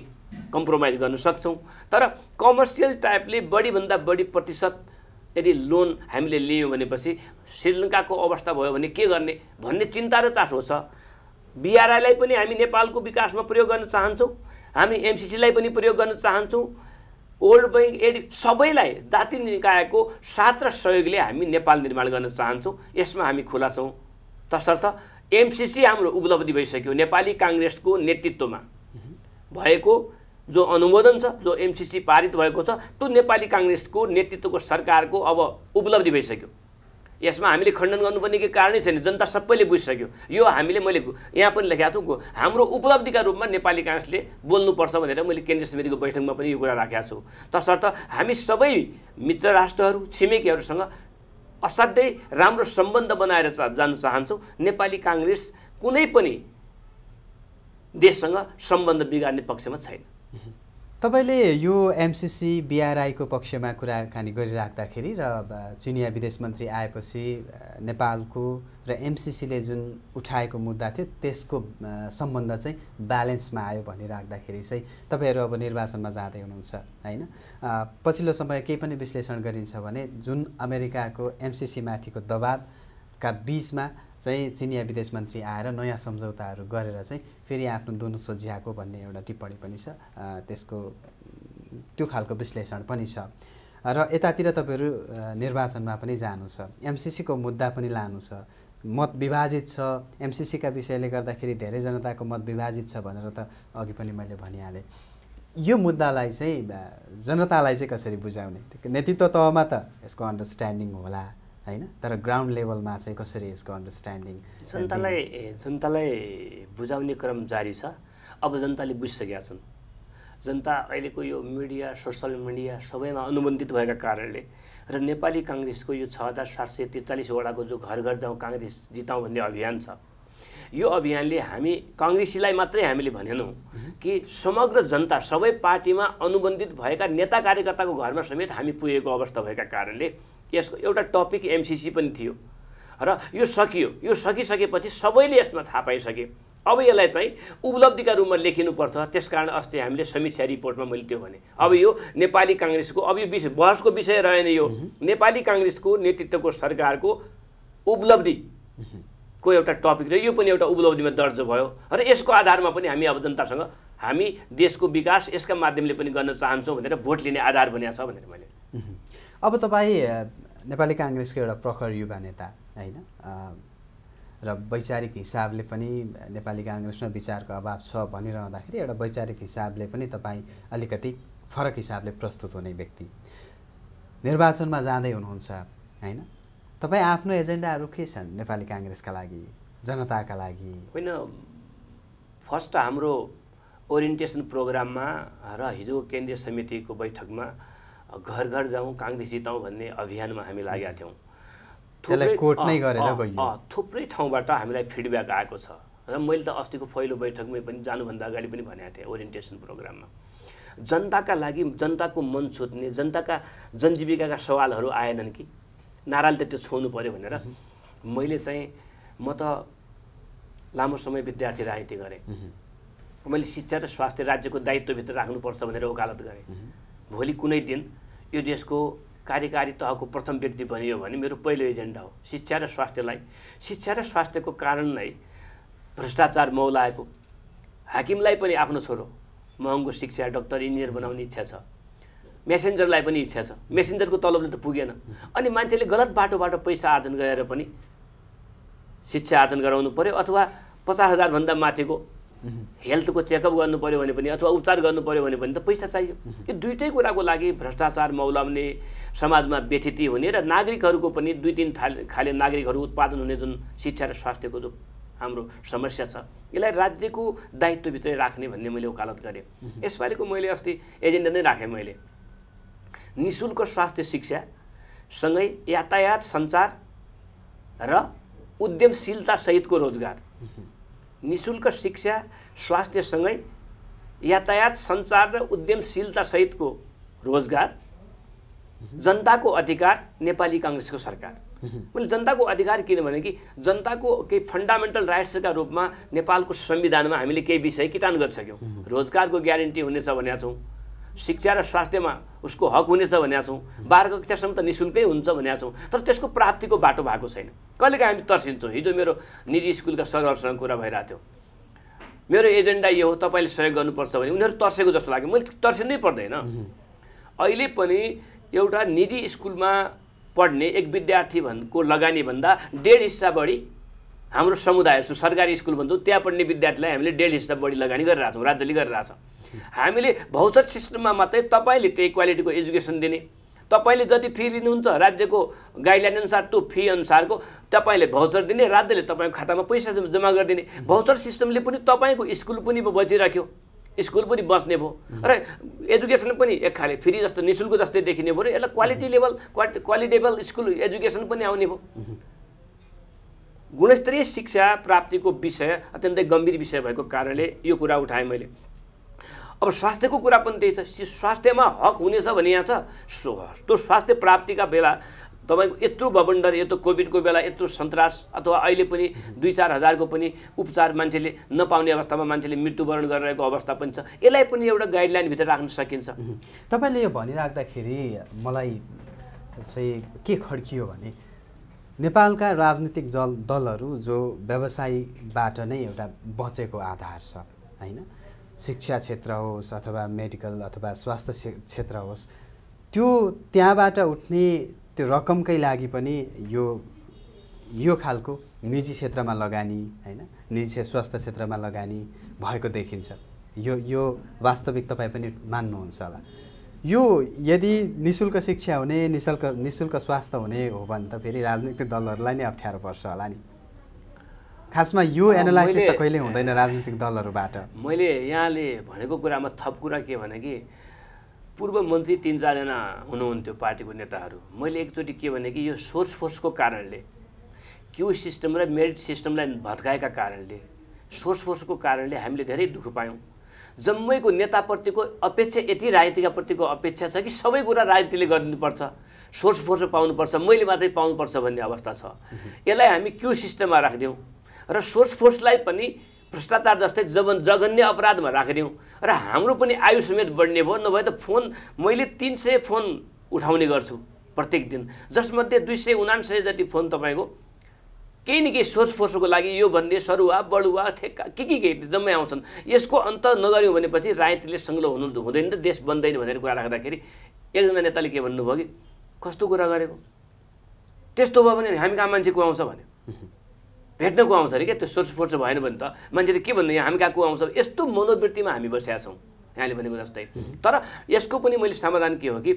कम्प्रोमाइज गर्न सक्छौँ तर कमर्सियल टाइपले बढीभन्दा बढी प्रतिशत यदि लोन हामीले लियौँ भनेपछि श्रीलङ्काको अवस्था भयो भने के गर्ने भन्ने चिन्ता र चासो छ बिआरआईलाई पनि हामी नेपालको विकासमा प्रयोग गर्न चाहन्छौँ हामी एमसिसीलाई पनि प्रयोग गर्न चाहन्छौँ ओल्ड बैङ्क एड सबैलाई दाति निकायको साथ र सहयोगले हामी नेपाल निर्माण गर्न चाहन्छौँ यसमा हामी खुला छौँ तसर्थ एमसिसी हाम्रो उपलब्धि भइसक्यो नेपाली काङ्ग्रेसको नेतृत्वमा भएको जो अनुमोदन छ जो एमसिसी पारित भएको छ त्यो नेपाली काङ्ग्रेसको नेतृत्वको सरकारको अब उपलब्धि भइसक्यो यसमा हामीले खण्डन गर्नुपर्ने केही कारणै छैन जनता सबैले बुझिसक्यो यो हामीले मैले यहाँ पनि लेखेको छु हाम्रो उपलब्धिका रूपमा नेपाली काङ्ग्रेसले बोल्नुपर्छ भनेर मैले केन्द्रीय समितिको बैठकमा पनि यो कुरा राखेको छु तसर्थ हामी सबै मित्र राष्ट्रहरू छिमेकीहरूसँग असाध्यै राम्रो सम्बन्ध बनाएर जान चाहन्छौँ नेपाली काङ्ग्रेस कुनै पनि देशसँग सम्बन्ध बिगार्ने पक्षमा छैन तपाईँले यो एमसिसी बिआरआईको पक्षमा कुराकानी गरिराख्दाखेरि र चिनिया विदेश मन्त्री आएपछि नेपालको र एमसिसीले जुन उठाएको मुद्दा थियो त्यसको सम्बन्ध चाहिँ ब्यालेन्समा आयो भनिराख्दाखेरि चाहिँ तपाईँहरू अब निर्वाचनमा जाँदै हुनुहुन्छ होइन पछिल्लो समय केही पनि विश्लेषण गरिन्छ भने जुन अमेरिकाको एमसिसीमाथिको दबावका बिचमा चाहिँ चिनिया विदेश मन्त्री आएर नयाँ सम्झौताहरू गरेर चाहिँ फेरि आफ्नो दुनु सोझ्याएको भन्ने एउटा टिप्पणी पनि छ त्यसको त्यो खालको विश्लेषण पनि छ र यतातिर तपाईँहरू निर्वाचनमा पनि जानु छ एमसिसीको मुद्दा पनि लानु छ मत विभाजित छ एमसिसीका विषयले गर्दाखेरि धेरै जनताको मत विभाजित छ भनेर त अघि पनि मैले भनिहालेँ यो मुद्दालाई चाहिँ जनतालाई चाहिँ कसरी बुझाउने नेतृत्व तहमा त यसको अन्डरस्ट्यान्डिङ होला होइन तर ग्राउन्ड लेभलमा चाहिँ कसरी यसको अन्डरस्ट्यान्डिङ जनतालाई जनतालाई बुझाउने क्रम जारी छ अब जनताले बुझिसकेका छन् जनता अहिलेको यो मिडिया सोसल मिडिया सबैमा अनुबन्धित भएका कारणले र नेपाली काङ्ग्रेसको यो छ हजार सात सय त्रिचालिसवटाको जो घर घर जाउँ काङ्ग्रेस जिताउँ भन्ने अभियान छ यो अभियानले हामी काङ्ग्रेसीलाई मात्रै हामीले भनेनौँ कि समग्र जनता सबै पार्टीमा अनुबन्धित भएका नेता कार्यकर्ताको घरमा समेत हामी पुगेको अवस्था भएका कारणले यसको एउटा टपिक एमसिसी पनि थियो र यो सकियो यो सकिसकेपछि सबैले यसमा थाहा पाइसके अब यसलाई चाहिँ उपलब्धिका रूपमा लेखिनुपर्छ त्यस कारण अस्ति हामीले समीक्षा रिपोर्टमा मैले त्यो भने अब यो नेपाली काङ्ग्रेसको अब यो विषय बहसको विषय रहेन यो नेपाली काङ्ग्रेसको नेतृत्वको सरकारको उपलब्धि को एउटा टपिक र यो पनि एउटा उपलब्धिमा दर्ज भयो र यसको आधारमा पनि हामी अब जनतासँग हामी देशको विकास यसका माध्यमले पनि गर्न चाहन्छौँ भनेर भोट लिने आधार बनिएको छ भनेर मैले अब तपाईँ नेपाली काङ्ग्रेसको एउटा प्रखर युवा नेता होइन र वैचारिक हिसाबले पनि नेपाली काङ्ग्रेसमा विचारको अभाव छ भनिरहँदाखेरि एउटा वैचारिक हिसाबले पनि तपाईँ अलिकति फरक हिसाबले प्रस्तुत हुने व्यक्ति निर्वाचनमा जाँदै हुनुहुन्छ होइन तपाईँ आफ्नो एजेन्डाहरू के छन् नेपाली काङ्ग्रेसका लागि जनताका लागि होइन फर्स्ट हाम्रो ओरिएन्टेसन प्रोग्राममा र हिजो केन्द्रीय समितिको बैठकमा घर घर जाउँ काङ्ग्रेस जिताउँ भन्ने अभियानमा हामी लागेका थियौँ थुप्रै ठाउँबाट हामीलाई फिडब्याक आएको छ र मैले त अस्तिको पहिलो बैठकमै पनि जानुभन्दा अगाडि पनि भनेको थिएँ ओरिएन्टेसन प्रोग्राममा जनताका लागि जनताको मन छुट्ने जनताका जनजीविकाका सवालहरू आएनन् कि नाराले त त्यो छोड्नु पऱ्यो भनेर मैले चाहिँ म त लामो समय विद्यार्थी राजनीति गरेँ मैले शिक्षा र स्वास्थ्य राज्यको दायित्वभित्र राख्नुपर्छ भनेर वकालत गरेँ भोलि कुनै दिन यो देशको कार्यकारी तहको प्रथम व्यक्ति भनियो भने मेरो पहिलो एजेन्डा हो शिक्षा र स्वास्थ्यलाई शिक्षा र स्वास्थ्यको कारण नै भ्रष्टाचार मौलाएको हाकिमलाई पनि आफ्नो छोरो महँगो शिक्षा डक्टर इन्जिनियर बनाउने इच्छा छ मेसेन्जरलाई पनि इच्छा छ मेसेन्जरको तलबले त पुगेन अनि मान्छेले गलत बाटोबाट पैसा आर्जन गरेर पनि शिक्षा आर्जन गराउनु पऱ्यो अथवा पचास हजारभन्दा माथिको हेल्थको चेकअप गर्नु पऱ्यो भने पनि अथवा उपचार गर्नु पऱ्यो भने पनि त पैसा चाहियो यो दुइटै कुराको लागि भ्रष्टाचार मौलाउने समाजमा व्यथिति हुने र नागरिकहरूको पनि दुई तिन खाले नागरिकहरू उत्पादन हुने जुन शिक्षा र स्वास्थ्यको जो हाम्रो समस्या छ यसलाई राज्यको दायित्वभित्रै राख्ने भन्ने मैले वकालत गरेँ यसबारेको मैले अस्ति एजेन्डा नै राखेँ मैले नि शुल्क स्वास्थ्य शिक्षा सँगै यातायात सञ्चार र उद्यमशीलतासहितको रोजगार निशुल्क शिक्षा स्वास्थ्यसँगै यातायात सञ्चार र उद्यमशीलता सहितको रोजगार जनताको अधिकार नेपाली काङ्ग्रेसको सरकार मैले जनताको अधिकार किनभने कि जनताको केही फन्डामेन्टल राइट्सका रूपमा नेपालको संविधानमा हामीले केही विषय किटान गरिसक्यौँ रोजगारको ग्यारेन्टी हुनेछ भनेका छौँ शिक्षा र स्वास्थ्यमा उसको हक हुनेछ भनेका छौँ बाह्र कक्षासम्म त निशुल्कै हुन्छ भनेका छौँ तर त्यसको प्राप्तिको बाटो भएको छैन कहिलेकाहीँ हामी तर्सिन्छौँ हिजो मेरो निजी स्कुलका सरहरूसँग कुरा भइरहेको थियो मेरो एजेन्डा यो हो तपाईँले सहयोग गर्नुपर्छ भने उनीहरू तर्सेको जस्तो लाग्यो मैले तर्सिनै पर्दैन अहिले पनि एउटा निजी स्कुलमा पढ्ने एक विद्यार्थी लगानी लगानीभन्दा डेढ हिस्सा बढी हाम्रो समुदाय सरकारी स्कुल भन्छौँ त्यहाँ पढ्ने विद्यार्थीलाई हामीले डेढ हिस्सा बढी लगानी गरिरहेछौँ राज्यले गरिरहेछ हामीले भौचर सिस्टममा मात्रै तपाईँले त्यही क्वालिटीको एजुकेसन दिने तपाईँले जति फी लिनुहुन्छ राज्यको गाइडलाइन अनुसार त्यो फी अनुसारको तपाईँले भौचर दिने राज्यले तपाईँको खातामा पैसा जम्मा गरिदिने भौचर सिस्टमले पनि तपाईँको स्कुल पनि बचिराख्यो स्कुल पनि बस्ने भयो र एजुकेसन पनि एक खाले फ्री जस्तो नि शुल्क जस्तै देखिने भयो र यसलाई क्वालिटी लेभल क्वालिटी क्वालिटेबल स्कुल एजुकेसन पनि आउने भयो गुणस्तरीय शिक्षा प्राप्तिको विषय अत्यन्तै गम्भीर विषय भएको कारणले यो कुरा उठाएँ मैले अब स्वास्थ्यको कुरा पनि त्यही छ स्वास्थ्यमा हक हुनेछ भने यहाँ छ त्यो स्वास्थ्य प्राप्तिका बेला तपाईँको यत्रो भवन्डर यत्रो कोभिडको बेला यत्रो सन्तास अथवा अहिले पनि दुई चार हजारको पनि उपचार मान्छेले नपाउने अवस्थामा मान्छेले मृत्युवरण गरिरहेको अवस्था पनि छ यसलाई पनि एउटा गाइडलाइनभित्र राख्न सकिन्छ तपाईँले यो भनिराख्दाखेरि मलाई चाहिँ के खड्कियो भने नेपालका राजनीतिक जल दलहरू जो व्यवसायबाट नै एउटा बचेको आधार छ होइन शिक्षा क्षेत्र होस् अथवा मेडिकल अथवा स्वास्थ्य क्षेत्र होस् त्यो त्यहाँबाट उठ्ने त्यो रकमकै लागि पनि यो यो खालको निजी क्षेत्रमा लगानी होइन निजी स्वास्थ्य क्षेत्रमा लगानी भएको देखिन्छ यो यो वास्तविक तपाईँ पनि मान्नुहुन्छ होला यो यदि नि शुल्क शिक्षा हुने निशुल्क निशुल्क स्वास्थ्य हुने हो भने त फेरि राजनीतिक दलहरूलाई नै अप्ठ्यारो पर्छ होला नि खासमा यो एनालाइसिस त कहिले हुँदैन राजनीतिक दलहरूबाट मैले यहाँले भनेको कुरामा थप कुरा के भने कि पूर्व मन्त्री तिन चारजना हुनुहुन्थ्यो पार्टीको नेताहरू मैले एकचोटि के भने कि यो सोर्स फोर्सको कारणले क्यु सिस्टम र मेरिट सिस्टमलाई भत्काएका कारणले सोर्स फोर्सको कारणले हामीले धेरै दुःख पायौँ जम्मैको नेताप्रतिको अपेक्षा यति राजनीतिकाप्रतिको अपेक्षा छ कि सबै कुरा राजनीतिले गरिदिनुपर्छ सोर्स फोर्स पाउनुपर्छ मैले मात्रै पाउनुपर्छ भन्ने अवस्था छ यसलाई हामी क्यु सिस्टममा राखिदिउँ र सोर्स फोर्सलाई पनि भ्रष्टाचार जस्तै जबन जघन्य अपराधमा राखिदिउँ र हाम्रो पनि आयु समेत बढ्ने भयो नभए त फोन मैले तिन सय फोन उठाउने गर्छु प्रत्येक दिन जसमध्ये दुई सय उनान्सय जति फोन तपाईँको केही न केही सोर्स फोर्सको लागि यो भन्ने सरुवा बडुवा ठेक्का के के के जम्मै आउँछन् यसको अन्त नगर्यौँ भनेपछि राजनीतिले सङ्ग्लो हुनु हुँदैन त देश बन्दैन भनेर कुरा राख्दाखेरि एकजना नेताले के भन्नुभयो कि कस्तो कुरा गरेको त्यस्तो भयो भने हामी कहाँ मान्छे आउँछ भन्यो भेट्नको आउँछ अरे क्या त्यो सोर्स फोर्स भएन भने त मान्छेले के भन्नु यहाँ हामी गएको आउँछ यस्तो मनोवृत्तिमा हामी बसेका छौँ यहाँले भनेको जस्तै तर यसको पनि मैले समाधान के हो कि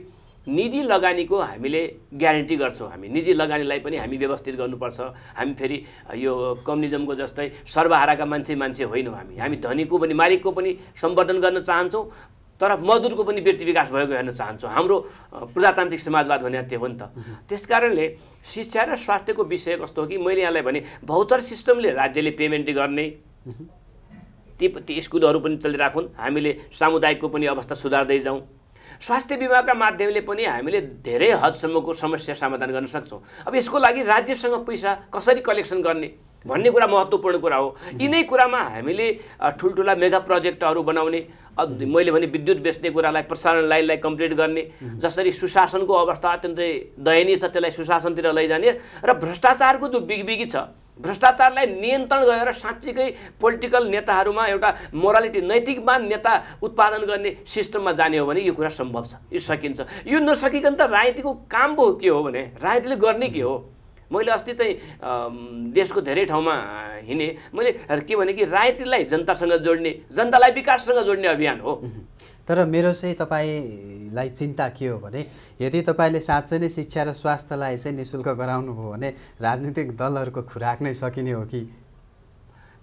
निजी लगानीको हामीले ग्यारेन्टी गर्छौँ हामी निजी लगानीलाई पनि हामी व्यवस्थित गर्नुपर्छ हामी फेरि यो कम्युनिजमको जस्तै सर्वहाराका मान्छे मान्छे होइनौँ हामी हामी धनीको पनि मालिकको पनि सम्वर्धन गर्न चाहन्छौँ तर मजदुरको पनि व्यक्ति विकास भएको हेर्न चाहन्छौँ हाम्रो प्रजातान्त्रिक समाजवाद भने त्यो हो नि त त्यस कारणले शिक्षा र स्वास्थ्यको विषय कस्तो हो कि मैले यहाँलाई भने भौचर सिस्टमले राज्यले पेमेन्ट गर्ने ती ती स्कुलहरू पनि चलिराखुन् हामीले सामुदायिकको पनि अवस्था सुधार्दै जाउँ स्वास्थ्य बिमाका माध्यमले पनि हामीले धेरै हदसम्मको समस्या समाधान गर्न सक्छौँ अब यसको लागि राज्यसँग पैसा कसरी कलेक्सन गर्ने भन्ने कुरा महत्त्वपूर्ण कुरा हो यिनै कुरामा हामीले ठुल्ठुला मेगा प्रोजेक्टहरू बनाउने मैले भने विद्युत बेच्ने कुरालाई प्रसारण लाइनलाई कम्प्लिट गर्ने जसरी सुशासनको अवस्था अत्यन्तै दयनीय छ त्यसलाई सुशासनतिर लैजाने र भ्रष्टाचारको जो बिगबिगी छ भ्रष्टाचारलाई नियन्त्रण गरेर साँच्चीकै पोलिटिकल नेताहरूमा एउटा मोरालिटी नैतिकवान नेता उत्पादन गर्ने सिस्टममा जाने हो भने यो कुरा सम्भव छ यो सकिन्छ यो नसकिकन त राजनीतिको काम पो के हो भने राजनीतिले गर्ने के हो मैले अस्ति चाहिँ देशको धेरै ठाउँमा हिँडेँ मैले के भने कि रायतीलाई जनतासँग जोड्ने जनतालाई विकाससँग जोड्ने अभियान हो तर मेरो चाहिँ तपाईँलाई चिन्ता के हो भने यदि तपाईँले साँच्चै नै शिक्षा र स्वास्थ्यलाई चाहिँ नि शुल्क गराउनुभयो भने राजनीतिक दलहरूको खुराक नै सकिने हो कि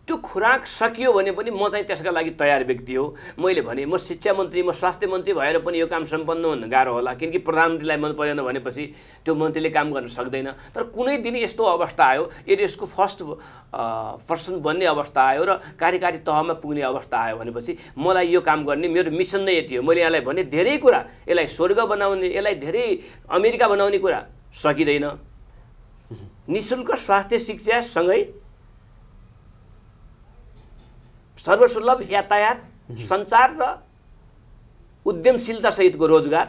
त्यो खुराक सकियो भने पनि म चाहिँ त्यसका लागि तयार व्यक्ति हो मैले भने म शिक्षा मन्त्री म स्वास्थ्य मन्त्री भएर पनि यो काम सम्पन्न हुन गाह्रो होला किनकि प्रधानमन्त्रीलाई मन परेन भनेपछि त्यो मन्त्रीले काम गर्न सक्दैन तर कुनै दिन यस्तो अवस्था आयो यदि यसको फर्स्ट पर्सन बन्ने अवस्था आयो र कार्यकारी तहमा पुग्ने अवस्था आयो भनेपछि मलाई यो काम गर्ने मेरो मिसन नै यति हो मैले यहाँलाई भने धेरै कुरा यसलाई स्वर्ग बनाउने यसलाई धेरै अमेरिका बनाउने कुरा सकिँदैन निशुल्क स्वास्थ्य शिक्षासँगै सर्वसुलभ यातायात सञ्चार र उद्यमशीलतासहितको रोजगार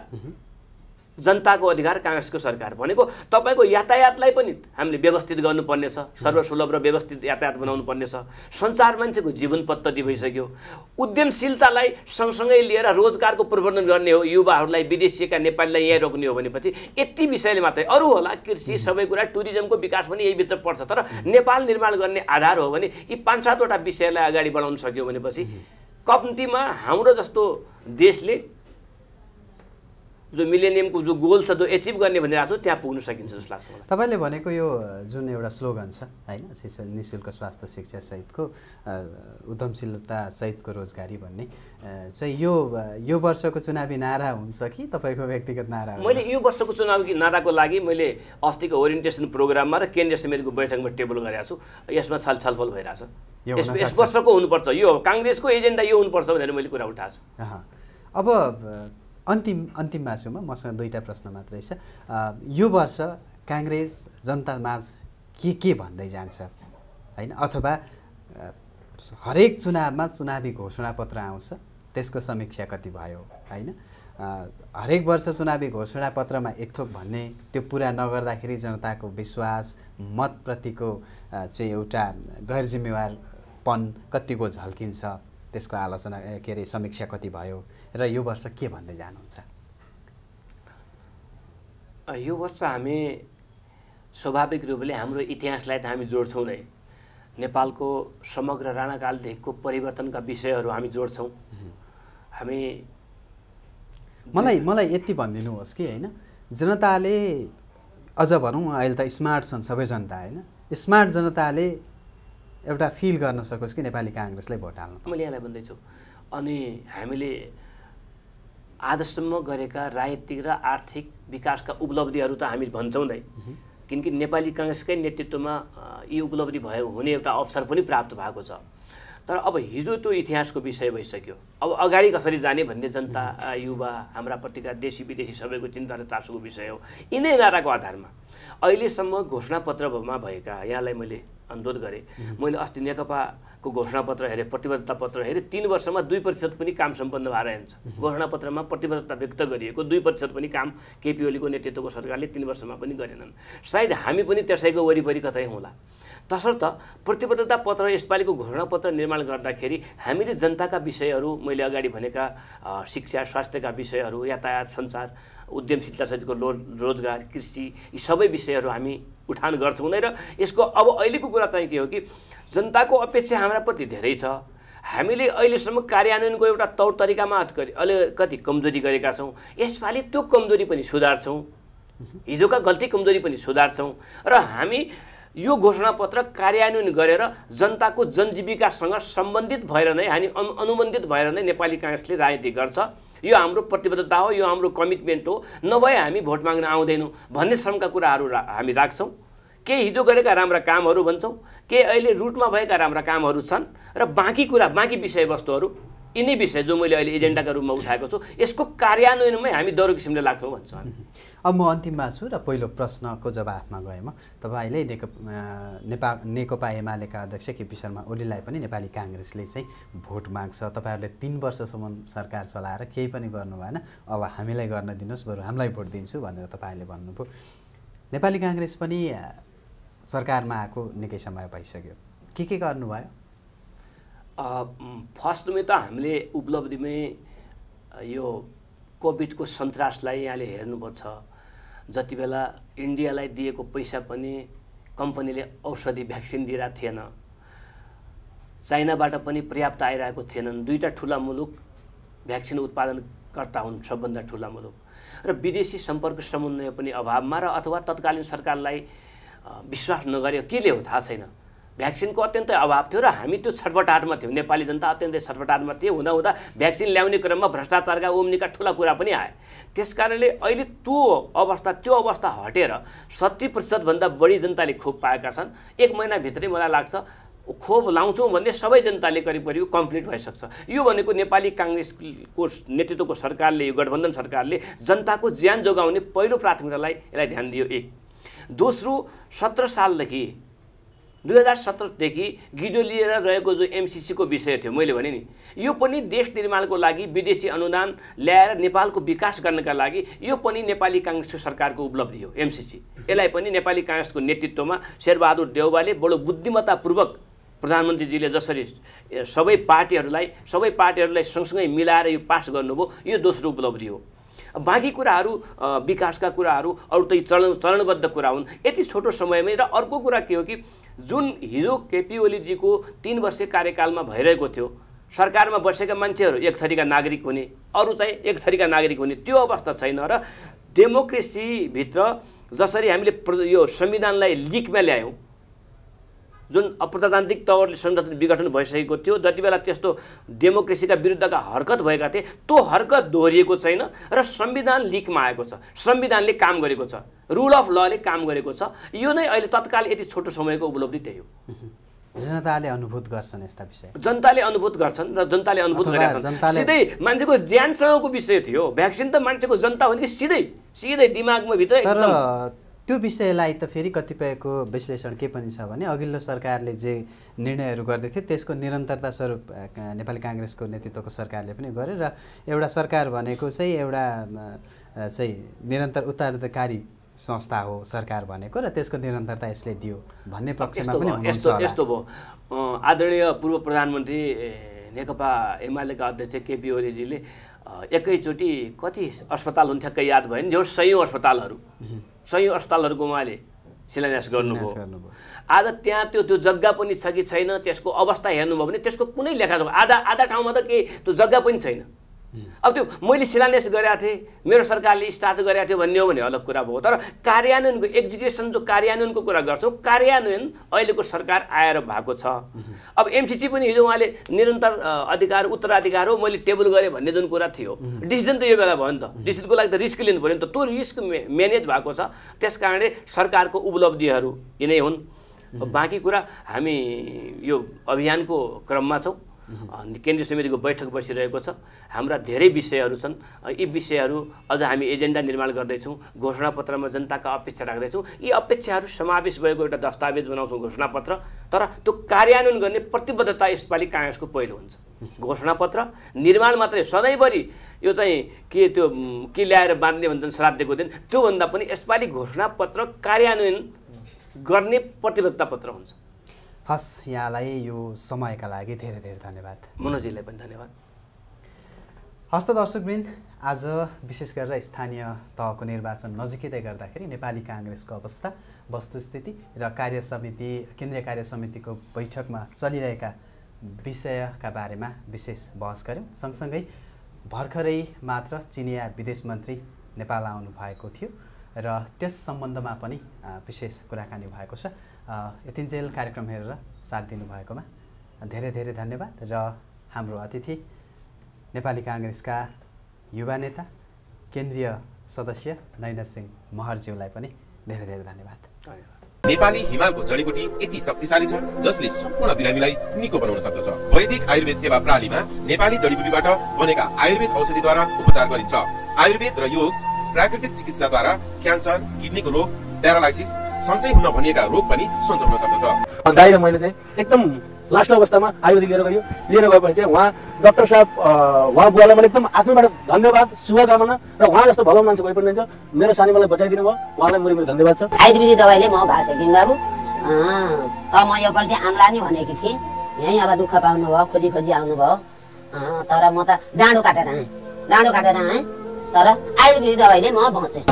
जनताको अधिकार काङ्ग्रेसको सरकार भनेको तपाईँको यातायातलाई पनि हामीले व्यवस्थित गर्नुपर्नेछ सर्वसुलभ र व्यवस्थित यातायात बनाउनु पर्नेछ छ संसार मान्छेको जीवन पद्धति भइसक्यो उद्यमशीलतालाई सँगसँगै लिएर रोजगारको प्रवर्धन गर्ने हो युवाहरूलाई विदेशीका नेपालीलाई यहीँ रोक्ने हो भनेपछि यति विषयले मात्रै अरू होला कृषि सबै कुरा टुरिज्मको विकास पनि यहीभित्र पर्छ तर नेपाल निर्माण गर्ने आधार हो भने यी पाँच सातवटा विषयलाई अगाडि बढाउन सक्यो भनेपछि कम्तीमा हाम्रो जस्तो देशले जो मिलेनियमको जो गोल छ जो एचिभ गर्ने भनिरहेको छ त्यहाँ पुग्न सकिन्छ जस्तो लाग्छ मलाई तपाईँले भनेको यो जुन एउटा स्लोगन छ होइन शिशु नि शुल्क स्वास्थ्य शिक्षा सहितको उद्यमशीलता सहितको रोजगारी भन्ने चाहिँ यो यो वर्षको चुनावी नारा हुन्छ कि तपाईँको व्यक्तिगत नारा मैले यो वर्षको चुनावी नाराको लागि मैले अस्तिको ओरिएन्टेसन प्रोग्राममा र केन्द्रीय समितिको बैठकमा टेबल गरेको छु यसमा छल छलफल छ यस वर्षको हुनुपर्छ यो काङ्ग्रेसको एजेन्डा यो हुनुपर्छ भनेर मैले कुरा उठाएको छु अब अन्तिम अन्तिम मासुमा मसँग दुईवटा प्रश्न मात्रै छ यो वर्ष काङ्ग्रेस जनता माझ के के भन्दै जान्छ होइन अथवा हरेक चुनावमा चुनावी घोषणापत्र आउँछ त्यसको समीक्षा कति भयो होइन हरेक वर्ष चुनावी घोषणापत्रमा एकथोक भन्ने त्यो पुरा नगर्दाखेरि जनताको विश्वास मतप्रतिको चाहिँ एउटा गैर जिम्मेवारपन कतिको झल्किन्छ त्यसको आलोचना के अरे समीक्षा कति भयो र यो वर्ष के भन्दै जानुहुन्छ यो वर्ष हामी स्वाभाविक रूपले हाम्रो इतिहासलाई त हामी जोड्छौँ नै नेपालको समग्र राणाकालदेखिको परिवर्तनका विषयहरू हामी जोड्छौँ हामी मलाई मलाई यति भनिदिनुहोस् कि होइन जनताले अझ भनौँ अहिले त स्मार्ट छन् सबै जनता होइन स्मार्ट जनताले एउटा फिल गर्न सकोस् कि नेपाली काङ्ग्रेसलाई भोट हाल्नु मैले यहाँलाई भन्दैछु अनि हामीले आजसम्म गरेका राजनीतिक र आर्थिक विकासका उपलब्धिहरू त हामी भन्छौँ नै किनकि नेपाली काङ्ग्रेसकै नेतृत्वमा यी उपलब्धि भयो हुने एउटा अवसर पनि प्राप्त भएको छ तर अब हिजो त्यो इतिहासको विषय भइसक्यो अब अगाडि कसरी जाने भन्ने जनता युवा हाम्रा हाम्रापट्टिका देशी विदेशी सबैको चिन्ता र चासोको विषय हो यिनै नाराको आधारमा अहिलेसम्म घोषणापत्रमा भएका यहाँलाई मैले अनुरोध गरेँ मैले अस्ति नेकपाको घोषणापत्र हेरेँ प्रतिबद्धता पत्र हेरेँ तिन वर्षमा दुई प्रतिशत पनि काम सम्पन्न भएर हेर्छ घोषणापत्रमा प्रतिबद्धता व्यक्त गरिएको दुई प्रतिशत पनि काम केपी ओलीको नेतृत्वको सरकारले तिन वर्षमा पनि गरेनन् सायद हामी पनि त्यसैको वरिपरि कतै होला तसर्थ प्रतिबद्धता पत्र यसपालिको घोषणापत्र निर्माण गर्दाखेरि हामीले जनताका विषयहरू मैले अगाडि भनेका शिक्षा स्वास्थ्यका विषयहरू यातायात सञ्चार उद्यमशीलतासहितको लो रोजगार कृषि यी सबै विषयहरू हामी उठान गर्छौँ नै र यसको अब अहिलेको कुरा चाहिँ के हो कि जनताको अपेक्षा हाम्राप्रति धेरै छ हामीले अहिलेसम्म कार्यान्वयनको एउटा तौर तरिकामा कति कमजोरी गरेका छौँ यसपालि त्यो कमजोरी पनि सुधार्छौँ हिजोका गल्ती कमजोरी पनि सुधार्छौँ र हामी यो घोषणापत्र कार्यान्वयन गरेर जनताको जनजीविकासँग सम्बन्धित भएर नै हामी अनु अनुबन्धित भएर नै नेपाली काङ्ग्रेसले राजनीति गर्छ यो हाम्रो प्रतिबद्धता हो यो हाम्रो कमिटमेन्ट हो नभए हामी भोट माग्न आउँदैनौँ भन्ने सम्मका कुराहरू रा, हामी राख्छौँ केही हिजो गरेका राम्रा कामहरू भन्छौँ केही अहिले रुटमा भएका राम्रा कामहरू छन् र बाँकी कुरा बाँकी विषयवस्तुहरू यिनै विषय जो मैले अहिले एजेन्डाका रूपमा उठाएको छु यसको कार्यान्वयनमै हामी दरो किसिमले लाग्छौँ भन्छौँ हामी अब म अन्तिममा छु र पहिलो प्रश्नको जवाफमा गएँ म तपाईँले नेकपा नेपा नेकपा एमालेका अध्यक्ष केपी शर्मा ओलीलाई पनि नेपाली काङ्ग्रेसले चाहिँ भोट माग्छ तपाईँहरूले तिन वर्षसम्म सरकार चलाएर केही पनि गर्नु भएन अब हामीलाई गर्न दिनुहोस् बरु हामीलाई भोट दिन्छु भनेर तपाईँले भन्नुभयो नेपाली काङ्ग्रेस पनि सरकारमा आएको निकै समय भइसक्यो के के गर्नुभयो फर्स्टमै त हामीले उपलब्धिमै यो कोभिडको सन्तासलाई यहाँले हेर्नुपर्छ जति बेला इन्डियालाई दिएको पैसा पनि कम्पनीले औषधि भ्याक्सिन दिइरहेको थिएन चाइनाबाट पनि पर्याप्त आइरहेको थिएनन् दुईवटा ठुला मुलुक भ्याक्सिन उत्पादनकर्ता हुन् सबभन्दा ठुला मुलुक र विदेशी सम्पर्क समन्वय पनि अभावमा र अथवा तत्कालीन सरकारलाई विश्वास नगर्यो केले हो थाहा छैन भ्याक्सिनको अत्यन्तै अभाव थियो र हामी त्यो छटपटारमा थियौँ नेपाली जनता अत्यन्तै छटपटारमा थिए हुँदाहुँदा भ्याक्सिन ल्याउने क्रममा भ्रष्टाचारका ओम्नीका ठुला कुरा पनि आए त्यस कारणले अहिले त्यो अवस्था त्यो अवस्था हटेर सत्ती प्रतिशतभन्दा बढी जनताले खोप पाएका छन् एक महिनाभित्रै मलाई लाग्छ खोप लाउँछौँ भन्ने सबै जनताले करिब करिब कम्प्लिट भइसक्छ यो भनेको नेपाली काङ्ग्रेसको नेतृत्वको सरकारले यो गठबन्धन सरकारले जनताको ज्यान जोगाउने पहिलो प्राथमिकतालाई यसलाई ध्यान दियो एक दोस्रो सत्र सालदेखि दुई हजार सत्रदेखि गिजो लिएर रहेको जो एमसिसीको विषय थियो मैले भने नि यो पनि देश निर्माणको लागि विदेशी अनुदान ल्याएर नेपालको विकास गर्नका लागि यो पनि नेपाली काङ्ग्रेसको सरकारको उपलब्धि हो एमसिसी यसलाई पनि नेपाली काङ्ग्रेसको नेतृत्वमा शेरबहादुर देउवाले बडो बुद्धिमत्तापूर्वक प्रधानमन्त्रीजीले जसरी सबै पार्टीहरूलाई सबै पार्टीहरूलाई सँगसँगै मिलाएर यो पास गर्नुभयो यो दोस्रो उपलब्धि हो बाँकी कुराहरू विकासका कुराहरू अरू त चरण चरणबद्ध कुरा हुन् यति छोटो समयमै र अर्को कुरा के हो कि जुन हिजो केपी ओलीजीको तिन वर्ष कार्यकालमा भइरहेको थियो सरकारमा बसेका मान्छेहरू एक थरीका नागरिक हुने अरू चाहिँ एक थरीका नागरिक हुने त्यो अवस्था छैन र डेमोक्रेसीभित्र जसरी हामीले यो संविधानलाई लिकमा ल्यायौँ जुन अप्रजातान्त्रिक तवरले संरचना विघटन भइसकेको थियो जति बेला त्यस्तो डेमोक्रेसीका विरुद्धका हरकत भएका थिए त्यो हरकत दोहोरिएको छैन र संविधान लिकमा आएको छ संविधानले काम गरेको छ रुल अफ लले काम गरेको छ यो नै अहिले तत्काल यति छोटो समयको उपलब्धि त्यही हो जनताले अनुभूत गर्छन् यस्ता विषय जनताले अनुभूत गर्छन् र जनताले अनुभूत गरेका छन् सिधै मान्छेको ज्यानसँगको विषय थियो भ्याक्सिन त मान्छेको जनता भनेको सिधै सिधै दिमागमा भित्र त्यो विषयलाई त फेरि कतिपयको विश्लेषण के पनि छ भने अघिल्लो सरकारले जे निर्णयहरू गर्दै थियो त्यसको निरन्तरता स्वरूप नेपाली काङ्ग्रेसको नेतृत्वको सरकारले पनि गर्यो र एउटा सरकार भनेको चाहिँ एउटा चाहिँ निरन्तर उत्तराधिकारी संस्था हो सरकार भनेको र त्यसको निरन्तरता यसले दियो भन्ने पक्षमा पनि यस्तो यस्तो भयो आदरणीय पूर्व प्रधानमन्त्री नेकपा एमालेका अध्यक्ष केपी ओलीजीले एकैचोटि कति अस्पताल हुन्थ्याक्कै याद भयो नि जो सयौँ अस्पतालहरू सयौँ अस्पतालहरूको उहाँले शिलान्यास गर्नुभयो आज त्यहाँ त्यो त्यो जग्गा पनि छ कि छैन त्यसको अवस्था हेर्नुभयो भने त्यसको कुनै लेखा आधा आधा ठाउँमा त केही त्यो जग्गा पनि छैन अब त्यो मैले शिलान्यास गरेका थिएँ मेरो सरकारले स्टार्ट गरेका थियो भन्ने हो भने अलग कुरा भयो तर कार्यान्वयनको एक्जिक्युसन जो कार्यान्वयनको कुरा गर्छौँ कार्यान्वयन अहिलेको सरकार आएर भएको छ अब एमसिसी पनि हिजो उहाँले निरन्तर अधिकार उत्तराधिकार हो मैले टेबल गरेँ भन्ने जुन कुरा थियो डिसिजन त यो बेला भयो नि त डिसिजनको लागि त रिस्क लिनु पऱ्यो नि त त्यो रिस्क म्यानेज भएको छ त्यस कारणले सरकारको उपलब्धिहरू यिनै हुन् बाँकी कुरा हामी यो अभियानको क्रममा छौँ केन्द्रीय समितिको बैठक बसिरहेको छ हाम्रा धेरै विषयहरू छन् यी विषयहरू अझ हामी एजेन्डा निर्माण गर्दैछौँ घोषणापत्रमा जनताका अपेक्षा राख्दैछौँ यी अपेक्षाहरू समावेश भएको एउटा दस्तावेज बनाउँछौँ घोषणापत्र तर त्यो कार्यान्वयन गर्ने प्रतिबद्धता यसपालि काङ्ग्रेसको पहिलो हुन्छ घोषणापत्र निर्माण मात्रै सधैँभरि यो चाहिँ के त्यो के ल्याएर बाँध्ने भन्छन् श्राद्धको दिन त्योभन्दा पनि यसपालि घोषणापत्र कार्यान्वयन गर्ने प्रतिबद्धता पत्र हुन्छ हस् यहाँलाई यो समयका लागि धेरै धेरै धन्यवाद मनोजीलाई पनि धन्यवाद हस्त दर्शकबिन आज विशेष गरेर स्थानीय तहको निर्वाचन नजिकै गर्दाखेरि नेपाली काङ्ग्रेसको अवस्था वस्तुस्थिति र कार्य समिति केन्द्रीय कार्य समितिको बैठकमा चलिरहेका विषयका बारेमा विशेष बहस गऱ्यौँ सँगसँगै भर्खरै मात्र चिनिया विदेश मन्त्री नेपाल भएको थियो र त्यस सम्बन्धमा पनि विशेष कुराकानी भएको छ यतिन्जेल कार्यक्रम हेरेर साथ दिनुभएकोमा धेरै धेरै धन्यवाद र हाम्रो अतिथि नेपाली काङ्ग्रेसका युवा नेता केन्द्रीय सदस्य नैनद सिंह महरज्यूलाई पनि धेरै धेरै धन्यवाद नेपाली हिमालको जडीबुटी यति शक्तिशाली छ जसले सम्पूर्ण बिरामीलाई निको बनाउन सक्दछ वैदिक आयुर्वेद सेवा प्रणालीमा नेपाली जडीबुटीबाट बनेका आयुर्वेद औषधिद्वारा उपचार गरिन्छ आयुर्वेद र योग प्राकृतिक चिकित्साद्वारा क्यान्सर किडनीको रोग प्यारालाइसिस सन्चै हुन भनिएका रोग पनि सन्च हुन सक्दछ गाई र मैले चाहिँ एकदम लास्ट अवस्थामा आयुर्वेदिक लिएर गयो लिएर गएपछि चाहिँ उहाँ डाक्टर साहब उहाँ बुवालाई मैले एकदम आफ्नोबाट धन्यवाद शुभकामना र उहाँ जस्तो भलो मान्छे कोही पनि रहन्छ मेरो सानीमालाई बचाइदिनु भयो उहाँलाई मेरो मेरो धन्यवाद छ आयुर्वेदिक दबाईले म भएको छ बाबु त म योपल्ट आम्ला नि भनेकी थिएँ यहीँ अब दुःख पाउनु भयो खोजी खोजी आउनुभयो तर म त डाँडो काटेर आएँ डाँडो काटेर आएँ तर आयुर्वेदिक दबाईले म बचेँ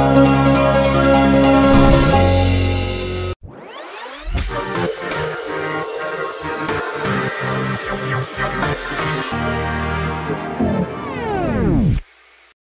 Thank you.